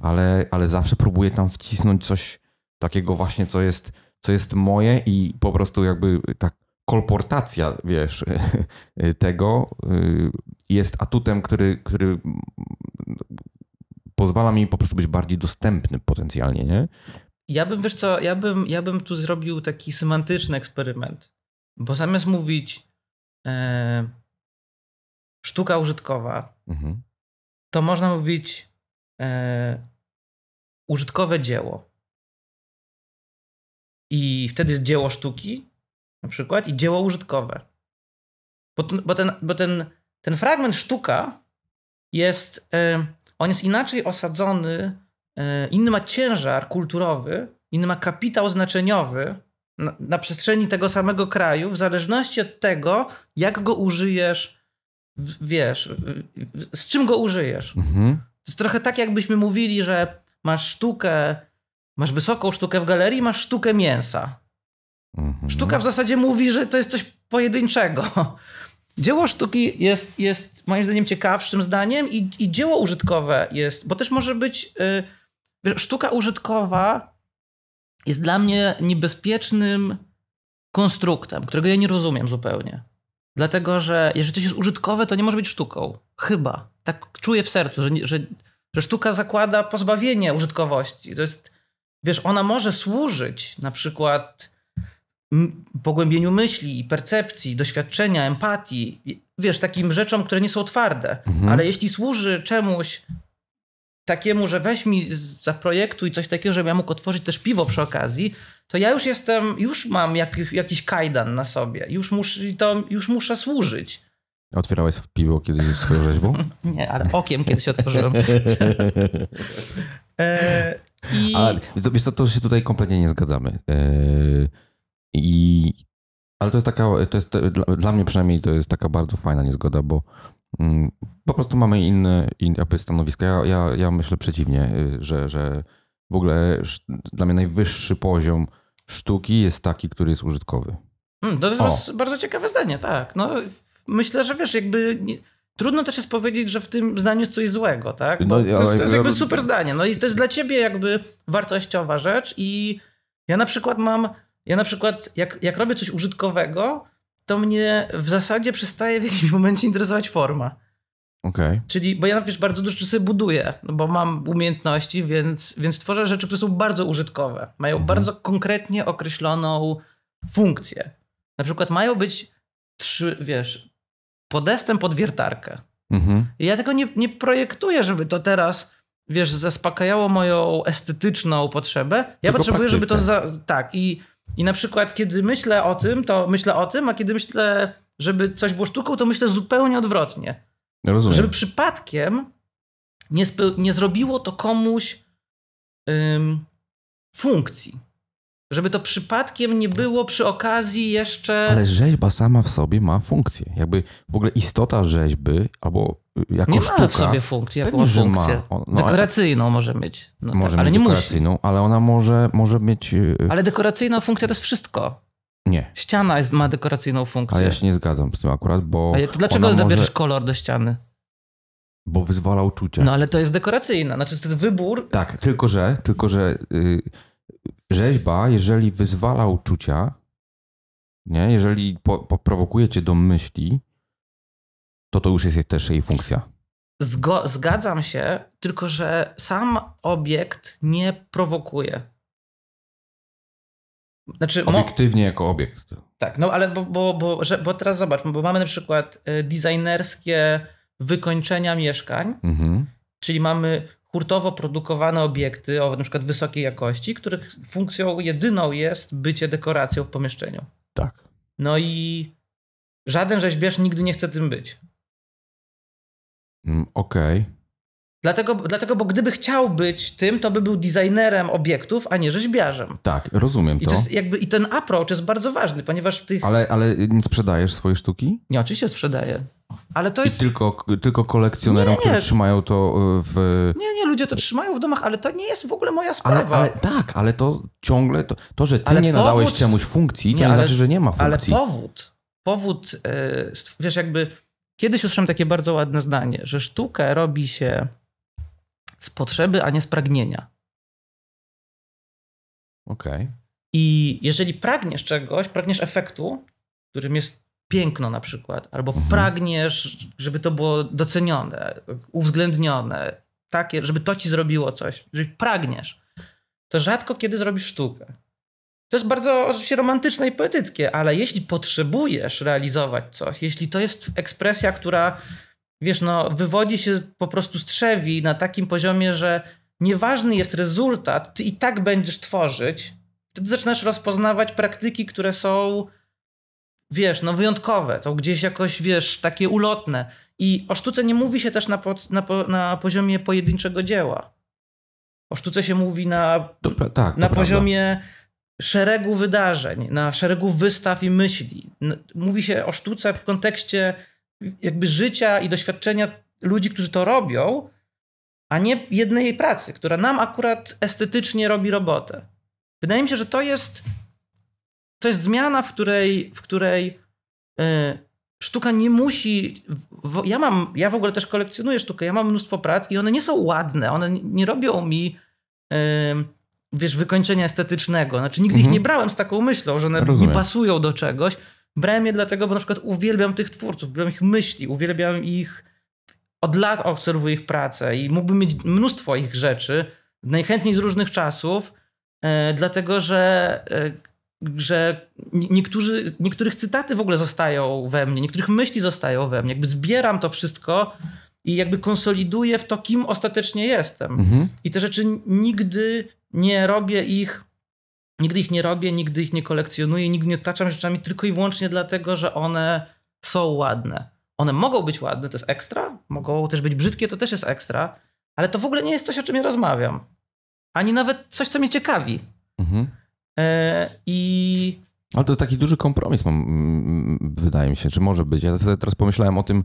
ale, ale zawsze próbuję tam wcisnąć coś takiego właśnie, co jest, co jest moje i po prostu jakby tak kolportacja, wiesz, tego y, jest atutem, który, który pozwala mi po prostu być bardziej dostępny potencjalnie, nie? Ja bym, wiesz co, ja bym, ja bym tu zrobił taki semantyczny eksperyment, bo zamiast mówić e, sztuka użytkowa, mhm. to można mówić e, użytkowe dzieło. I wtedy jest dzieło sztuki, na przykład, i dzieło użytkowe. Bo ten, bo ten, bo ten, ten fragment sztuka jest, e, on jest inaczej osadzony, e, inny ma ciężar kulturowy, inny ma kapitał znaczeniowy na, na przestrzeni tego samego kraju, w zależności od tego, jak go użyjesz, wiesz, z czym go użyjesz. Mhm. To jest trochę tak, jakbyśmy mówili, że masz sztukę, masz wysoką sztukę w galerii, masz sztukę mięsa. Mhm. Sztuka w zasadzie mówi, że to jest coś pojedynczego. Dzieło sztuki jest, jest moim zdaniem ciekawszym zdaniem i, i dzieło użytkowe jest, bo też może być y, sztuka użytkowa jest dla mnie niebezpiecznym konstruktem, którego ja nie rozumiem zupełnie. Dlatego, że jeżeli coś jest użytkowe, to nie może być sztuką. Chyba. Tak czuję w sercu, że, że, że sztuka zakłada pozbawienie użytkowości. To jest, wiesz, ona może służyć na przykład pogłębieniu myśli, percepcji, doświadczenia, empatii, wiesz, takim rzeczom, które nie są twarde. Mhm. Ale jeśli służy czemuś takiemu, że weź mi za projektu i coś takiego, żebym ja mógł otworzyć też piwo przy okazji, to ja już jestem, już mam jak, jakiś kajdan na sobie. Już, mus, to, już muszę służyć. Otwierałeś piwo kiedyś swoją rzeźbą? nie, ale okiem kiedyś otworzyłem. e, i... Ale wiesz co, to się tutaj kompletnie nie zgadzamy. E i, ale to jest taka, to jest, dla, dla mnie przynajmniej to jest taka bardzo fajna niezgoda, bo mm, po prostu mamy inne, inne stanowiska. Ja, ja, ja myślę przeciwnie, y, że, że w ogóle dla mnie najwyższy poziom sztuki jest taki, który jest użytkowy. Hmm, to jest o. bardzo ciekawe zdanie, tak. No, myślę, że wiesz, jakby... Nie... Trudno też jest powiedzieć, że w tym zdaniu jest coś złego, tak? No, bo no, to, jest, to jest jakby super zdanie. No i to jest dla ciebie jakby wartościowa rzecz i ja na przykład mam ja na przykład, jak, jak robię coś użytkowego, to mnie w zasadzie przestaje w jakimś momencie interesować forma. Okay. Czyli, bo ja wiesz, bardzo dużo rzeczy sobie buduję, no bo mam umiejętności, więc, więc tworzę rzeczy, które są bardzo użytkowe. Mają mhm. bardzo konkretnie określoną funkcję. Na przykład mają być trzy, wiesz, podestem pod wiertarkę. Mhm. I ja tego nie, nie projektuję, żeby to teraz, wiesz, zaspokajało moją estetyczną potrzebę. Ja Tylko potrzebuję, praktyka. żeby to. Za, tak, i i na przykład, kiedy myślę o tym, to myślę o tym, a kiedy myślę, żeby coś było sztuką, to myślę zupełnie odwrotnie. Rozumiem. Żeby przypadkiem nie, nie zrobiło to komuś ym, funkcji. Żeby to przypadkiem nie było przy okazji jeszcze. Ale rzeźba sama w sobie ma funkcję. Jakby w ogóle istota rzeźby albo y, jako nie sztuka. Nie ma w sobie funkcji, jaką funkcję. Ma. No, dekoracyjną ale... może mieć. No może tak, mieć ale nie dekoracyjną, musi. ale ona może, może mieć... Y, y- ale dekoracyjna funkcja to jest wszystko. Nie. Ściana jest, ma dekoracyjną funkcję. Ale ja się nie zgadzam z tym akurat, bo... to dlaczego dobierzesz może... kolor do ściany? Bo wyzwala uczucia. No ale to jest dekoracyjna, znaczy to jest wybór... Tak, tylko że, tylko że... Yy rzeźba, jeżeli wyzwala uczucia, nie? jeżeli po, po, do myśli, to to już jest też jej funkcja. Zgo zgadzam się, tylko że sam obiekt nie prowokuje. Znaczy, Obiektywnie jako obiekt. Tak, no ale bo, bo, bo, że, bo teraz zobacz, bo mamy na przykład y, designerskie wykończenia mieszkań, mhm. czyli mamy hurtowo produkowane obiekty o na przykład wysokiej jakości, których funkcją jedyną jest bycie dekoracją w pomieszczeniu. Tak. No i żaden rzeźbiarz nigdy nie chce tym być. Mm, okej. Okay. Dlatego, dlatego, bo gdyby chciał być tym, to by był designerem obiektów, a nie rzeźbiarzem. Tak, rozumiem I to. to jakby, I ten approach jest bardzo ważny, ponieważ w tych... Ale, ale nie sprzedajesz swojej sztuki? Nie, oczywiście sprzedaję. Ale to jest... I tylko, tylko kolekcjonerom, nie, nie. którzy trzymają to e, w... Nie, nie, ludzie to trzymają w domach, ale to nie jest w ogóle moja sprawa. Ale, ale tak, ale to ciągle... To, to że ty ale nie powód... nadałeś czemuś funkcji, nie, nie ale, znaczy, że nie ma funkcji. Ale powód, powód, e, wiesz, jakby... Kiedyś usłyszałem takie bardzo ładne zdanie, że sztukę robi się z potrzeby, a nie z pragnienia. Okej. Okay. I jeżeli pragniesz czegoś, pragniesz efektu, którym jest piękno na przykład, albo mhm. pragniesz, żeby to było docenione, uwzględnione, takie, żeby to ci zrobiło coś, jeżeli pragniesz, to rzadko kiedy zrobisz sztukę. To jest bardzo oczywiście romantyczne i poetyckie, ale jeśli potrzebujesz realizować coś, jeśli to jest ekspresja, która wiesz, no, wywodzi się po prostu z trzewi na takim poziomie, że nieważny jest rezultat, ty i tak będziesz tworzyć, wtedy zaczynasz rozpoznawać praktyki, które są wiesz, no wyjątkowe, to gdzieś jakoś, wiesz, takie ulotne. I o sztuce nie mówi się też na, po, na, po, na poziomie pojedynczego dzieła. O sztuce się mówi na, Dobra, tak, na poziomie prawda. szeregu wydarzeń, na szeregu wystaw i myśli. Mówi się o sztuce w kontekście jakby życia i doświadczenia ludzi, którzy to robią, a nie jednej pracy, która nam akurat estetycznie robi robotę. Wydaje mi się, że to jest to jest zmiana, w której, w której yy, sztuka nie musi. W, ja mam, ja w ogóle też kolekcjonuję sztukę, ja mam mnóstwo prac i one nie są ładne, one nie robią mi. Yy, wiesz, wykończenia estetycznego. Znaczy nigdy mhm. ich nie brałem z taką myślą, że one Rozumiem. nie pasują do czegoś. Brałem je dlatego, bo na przykład uwielbiam tych twórców, uwielbiam ich myśli, uwielbiam ich... Od lat obserwuję ich pracę i mógłbym mieć mnóstwo ich rzeczy, najchętniej z różnych czasów, y, dlatego że y, że niektórzy, niektórych cytaty w ogóle zostają we mnie, niektórych myśli zostają we mnie. Jakby zbieram to wszystko i jakby konsoliduję w to, kim ostatecznie jestem. Mhm. I te rzeczy nigdy nie robię ich, nigdy ich nie robię, nigdy ich nie kolekcjonuję, nigdy nie otaczam rzeczami tylko i wyłącznie dlatego, że one są ładne. One mogą być ładne, to jest ekstra, mogą też być brzydkie, to też jest ekstra, ale to w ogóle nie jest coś, o czym ja rozmawiam. Ani nawet coś, co mnie ciekawi. Mhm. E, I ale to taki duży kompromis, mam, wydaje mi się, czy może być. Ja teraz pomyślałem o tym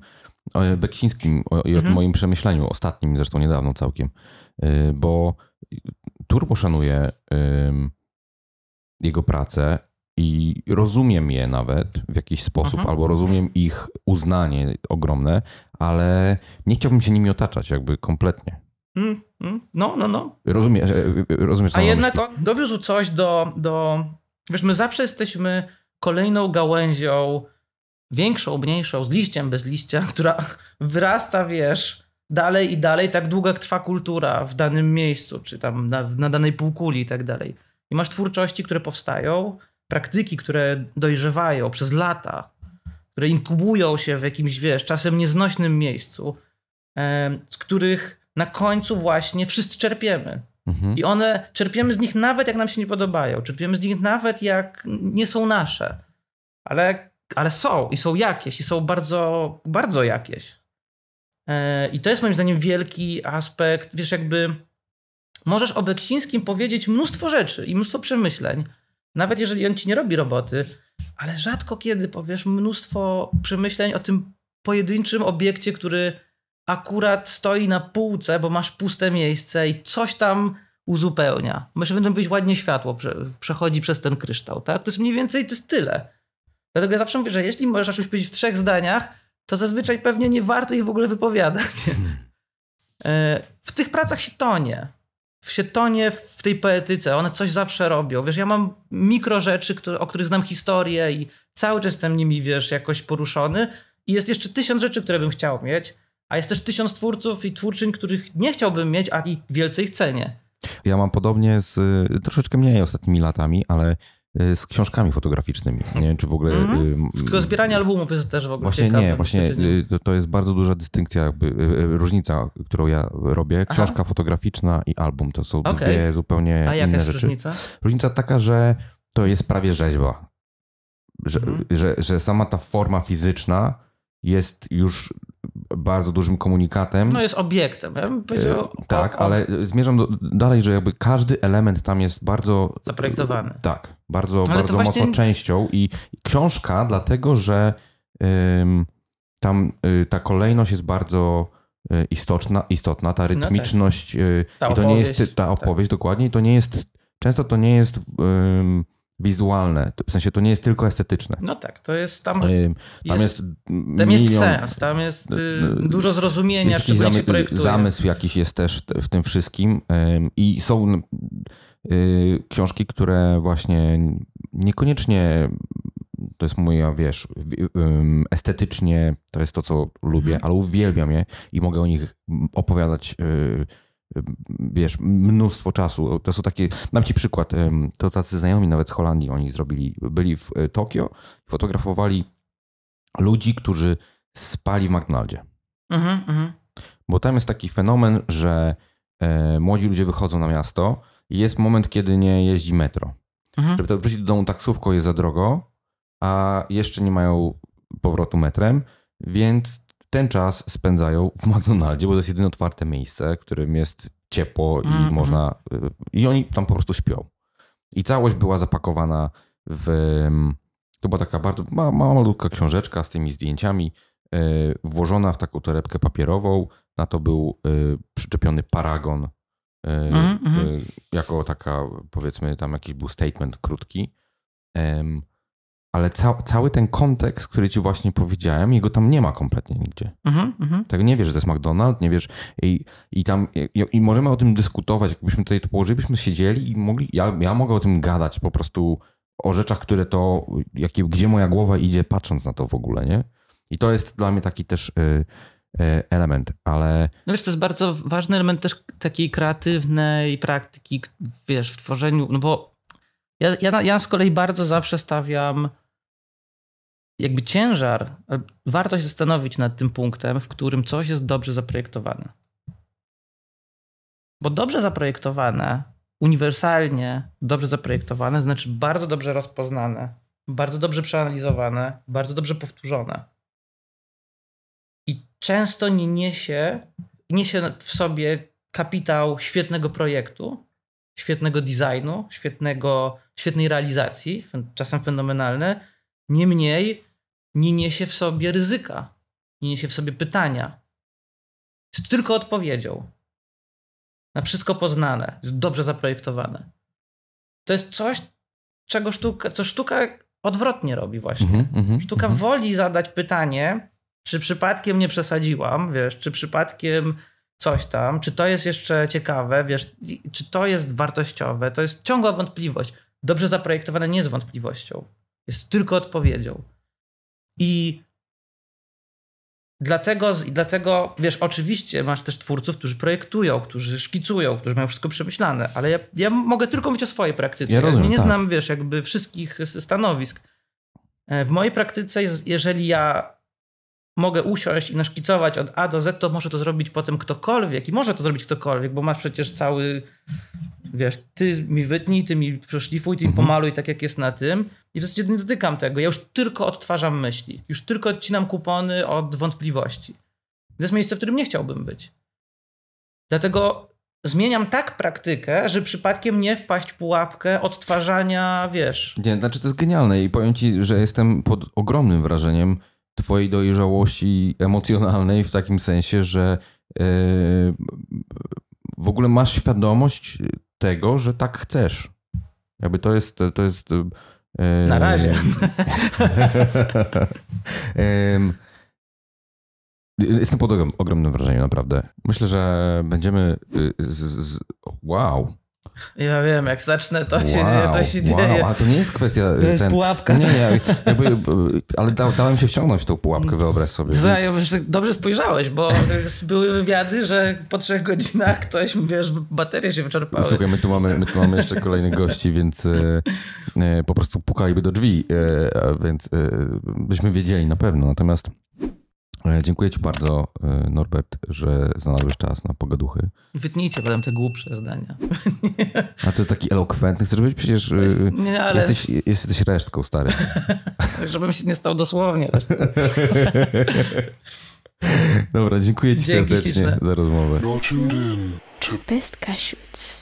o Beksińskim i o mhm. moim przemyśleniu, ostatnim zresztą niedawno całkiem, e, bo Turbo szanuję jego pracę i rozumiem je nawet w jakiś sposób, mhm. albo rozumiem ich uznanie ogromne, ale nie chciałbym się nimi otaczać jakby kompletnie. Mm, mm. no, no, no. Rozumiesz, e, e, rozumiesz A jednak myśli. on dowiózł coś do, do. Wiesz, my zawsze jesteśmy kolejną gałęzią, większą, mniejszą, z liściem, bez liścia, która wyrasta, wiesz, dalej i dalej, tak długo jak trwa kultura w danym miejscu, czy tam na, na danej półkuli i tak dalej. I masz twórczości, które powstają, praktyki, które dojrzewają przez lata, które inkubują się w jakimś, wiesz, czasem nieznośnym miejscu, z których na końcu właśnie wszyscy czerpiemy. Mhm. I one czerpiemy z nich nawet jak nam się nie podobają, czerpiemy z nich nawet jak nie są nasze. Ale, ale są i są jakieś, i są bardzo, bardzo jakieś. E, I to jest moim zdaniem wielki aspekt, wiesz, jakby możesz o Beksińskim powiedzieć mnóstwo rzeczy i mnóstwo przemyśleń, nawet jeżeli on ci nie robi roboty, ale rzadko kiedy powiesz mnóstwo przemyśleń o tym pojedynczym obiekcie, który akurat stoi na półce, bo masz puste miejsce i coś tam uzupełnia. Może będą być ładnie światło, przechodzi przez ten kryształ, tak? To jest mniej więcej to jest tyle. Dlatego ja zawsze mówię, że jeśli możesz o czymś powiedzieć w trzech zdaniach, to zazwyczaj pewnie nie warto ich w ogóle wypowiadać. Hmm. E, w tych pracach się tonie. Się tonie w tej poetyce, one coś zawsze robią. Wiesz, ja mam mikro rzeczy, które, o których znam historię i cały czas jestem nimi, wiesz, jakoś poruszony. I jest jeszcze tysiąc rzeczy, które bym chciał mieć. A jest też tysiąc twórców i twórczyń, których nie chciałbym mieć, a i wielce ich cenię. Ja mam podobnie z y, troszeczkę mniej ostatnimi latami, ale y, z książkami fotograficznymi. Nie wiem, czy w ogóle. Mm -hmm. zbieranie albumów jest też w ogóle. Właśnie ciekawe, nie, właśnie y, to, to, jest bardzo duża dystynkcja, jakby różnica, którą ja robię. Książka Aha. fotograficzna i album to są okay. dwie zupełnie. A jaka jest rzeczy. różnica? Różnica taka, że to jest prawie rzeźba. Że, mm -hmm. że, że sama ta forma fizyczna jest już bardzo dużym komunikatem. No jest obiektem, ja bym e, powiedział. tak, o, o. ale zmierzam do, dalej, że jakby każdy element tam jest bardzo... Zaprojektowany. Tak, bardzo, bardzo mocno częścią i książka dlatego, że ym, tam y, ta kolejność jest bardzo y, istotna, istotna ta rytmiczność no tak. Y, ta i to opowieść, nie jest ta tak. opowieść tak. dokładnie i to nie jest, często to nie jest... Ym, wizualne. W sensie to nie jest tylko estetyczne. No tak, to jest tam. tam jest, jest, tam jest sens, tam jest y, y, y, dużo zrozumienia, jest jakiś zamy, projektuje. Zamysł jakiś jest też w tym wszystkim. I są książki, które właśnie niekoniecznie to jest moja, wiesz, estetycznie to jest to, co lubię, mhm. ale uwielbiam je i mogę o nich opowiadać wiesz, mnóstwo czasu. To są takie, dam ci przykład, to tacy znajomi nawet z Holandii, oni zrobili, byli w e, Tokio, fotografowali ludzi, którzy spali w McDonaldzie. Mhm, mhm. Bo tam jest taki fenomen, że e, młodzi ludzie wychodzą na miasto i jest moment, kiedy nie jeździ metro. Mhm. Żeby wrócić do domu taksówką jest za drogo, a jeszcze nie mają powrotu metrem, więc ten czas spędzają w McDonaldzie, bo to jest jedyne otwarte miejsce, którym jest ciepło i mm -hmm. można. Y, I oni tam po prostu śpią. I całość była zapakowana w. Mm, to była taka bardzo mała, malutka książeczka z tymi zdjęciami, y, włożona w taką torebkę papierową. Na to był y, przyczepiony paragon, mm -hmm. jako taka, powiedzmy, tam jakiś był statement krótki ale ca cały ten kontekst, który ci właśnie powiedziałem, jego tam nie ma kompletnie nigdzie. Mhm, tak nie wiesz, że to jest McDonald's, nie wiesz i, i tam i, i, możemy o tym dyskutować, jakbyśmy tutaj to położyli, byśmy siedzieli i mogli, ja, ja mogę o tym gadać po prostu o rzeczach, które to, jakie, gdzie moja głowa idzie patrząc na to w ogóle, nie? I to jest dla mnie taki też y, y, element, ale... No wiesz, to jest bardzo ważny element też takiej kreatywnej praktyki, wiesz, w tworzeniu, no bo ja, ja, ja z kolei bardzo zawsze stawiam jakby ciężar, e, warto się zastanowić nad tym punktem, w którym coś jest dobrze zaprojektowane. Bo dobrze zaprojektowane, uniwersalnie dobrze zaprojektowane, znaczy bardzo dobrze rozpoznane, bardzo dobrze przeanalizowane, bardzo dobrze powtórzone. I często nie niesie, niesie w sobie kapitał świetnego projektu, świetnego designu, świetnego, świetnej realizacji, czasem fenomenalne. Niemniej nie niesie w sobie ryzyka, nie niesie w sobie pytania. Jest tylko odpowiedzią na wszystko poznane, jest dobrze zaprojektowane. To jest coś, czego sztuka, co sztuka odwrotnie robi właśnie. Mm -hmm, sztuka mm -hmm. woli zadać pytanie, czy przypadkiem nie przesadziłam, wiesz, czy przypadkiem coś tam, czy to jest jeszcze ciekawe, wiesz, czy to jest wartościowe, to jest ciągła wątpliwość. Dobrze zaprojektowane nie jest wątpliwością, jest tylko odpowiedzią. I dlatego, dlatego, wiesz, oczywiście masz też twórców, którzy projektują, którzy szkicują, którzy mają wszystko przemyślane, ale ja, ja mogę tylko mówić o swojej praktyce. Ja, rozumiem, nie tak. znam, wiesz, jakby wszystkich stanowisk. E, w mojej praktyce, jeżeli ja mogę usiąść i naszkicować od A do Z, to może to zrobić potem ktokolwiek i może to zrobić ktokolwiek, bo masz przecież cały wiesz, ty mi wytnij, ty mi przeszlifuj, ty mi mhm. pomaluj tak jak jest na tym i w zasadzie nie dotykam tego. Ja już tylko odtwarzam myśli, już tylko odcinam kupony od wątpliwości. To jest miejsce, w którym nie chciałbym być. Dlatego zmieniam tak praktykę, że przypadkiem nie wpaść w pułapkę odtwarzania, wiesz. Nie, znaczy to jest genialne i powiem ci, że jestem pod ogromnym wrażeniem twojej dojrzałości emocjonalnej w takim sensie, że yy, w ogóle masz świadomość tego, że tak chcesz. Jakby to jest, to jest... Y, Na razie. Jestem pod ogromnym wrażeniem, naprawdę. Myślę, że będziemy. Y, z, z, wow. Ja wiem, jak zacznę, to wow, się, to się wow, dzieje. Ale to nie jest kwestia. To jest pułapka. Nie, nie, jakby, ale da, dałem się wciągnąć w tą pułapkę, wyobraź sobie. Zajął, więc... Dobrze spojrzałeś, bo były wywiady, że po trzech godzinach ktoś, wiesz, baterie się wyczerpały. Słuchaj, my tu mamy, my tu mamy jeszcze kolejnych gości, więc e, e po prostu pukaliby do drzwi, e, więc e, byśmy wiedzieli na pewno. Natomiast. E, dziękuję Ci bardzo, e, Norbert, że znalazłeś czas na pogaduchy. Wytnijcie potem te głupsze zdania. A ty taki elokwentny chcesz być? Przecież e, nie, ale... jesteś, jesteś resztką, stary. Żebym się nie stał dosłownie Dobra, dziękuję Ci Dzięki serdecznie śliczne. za rozmowę. Best Cashews.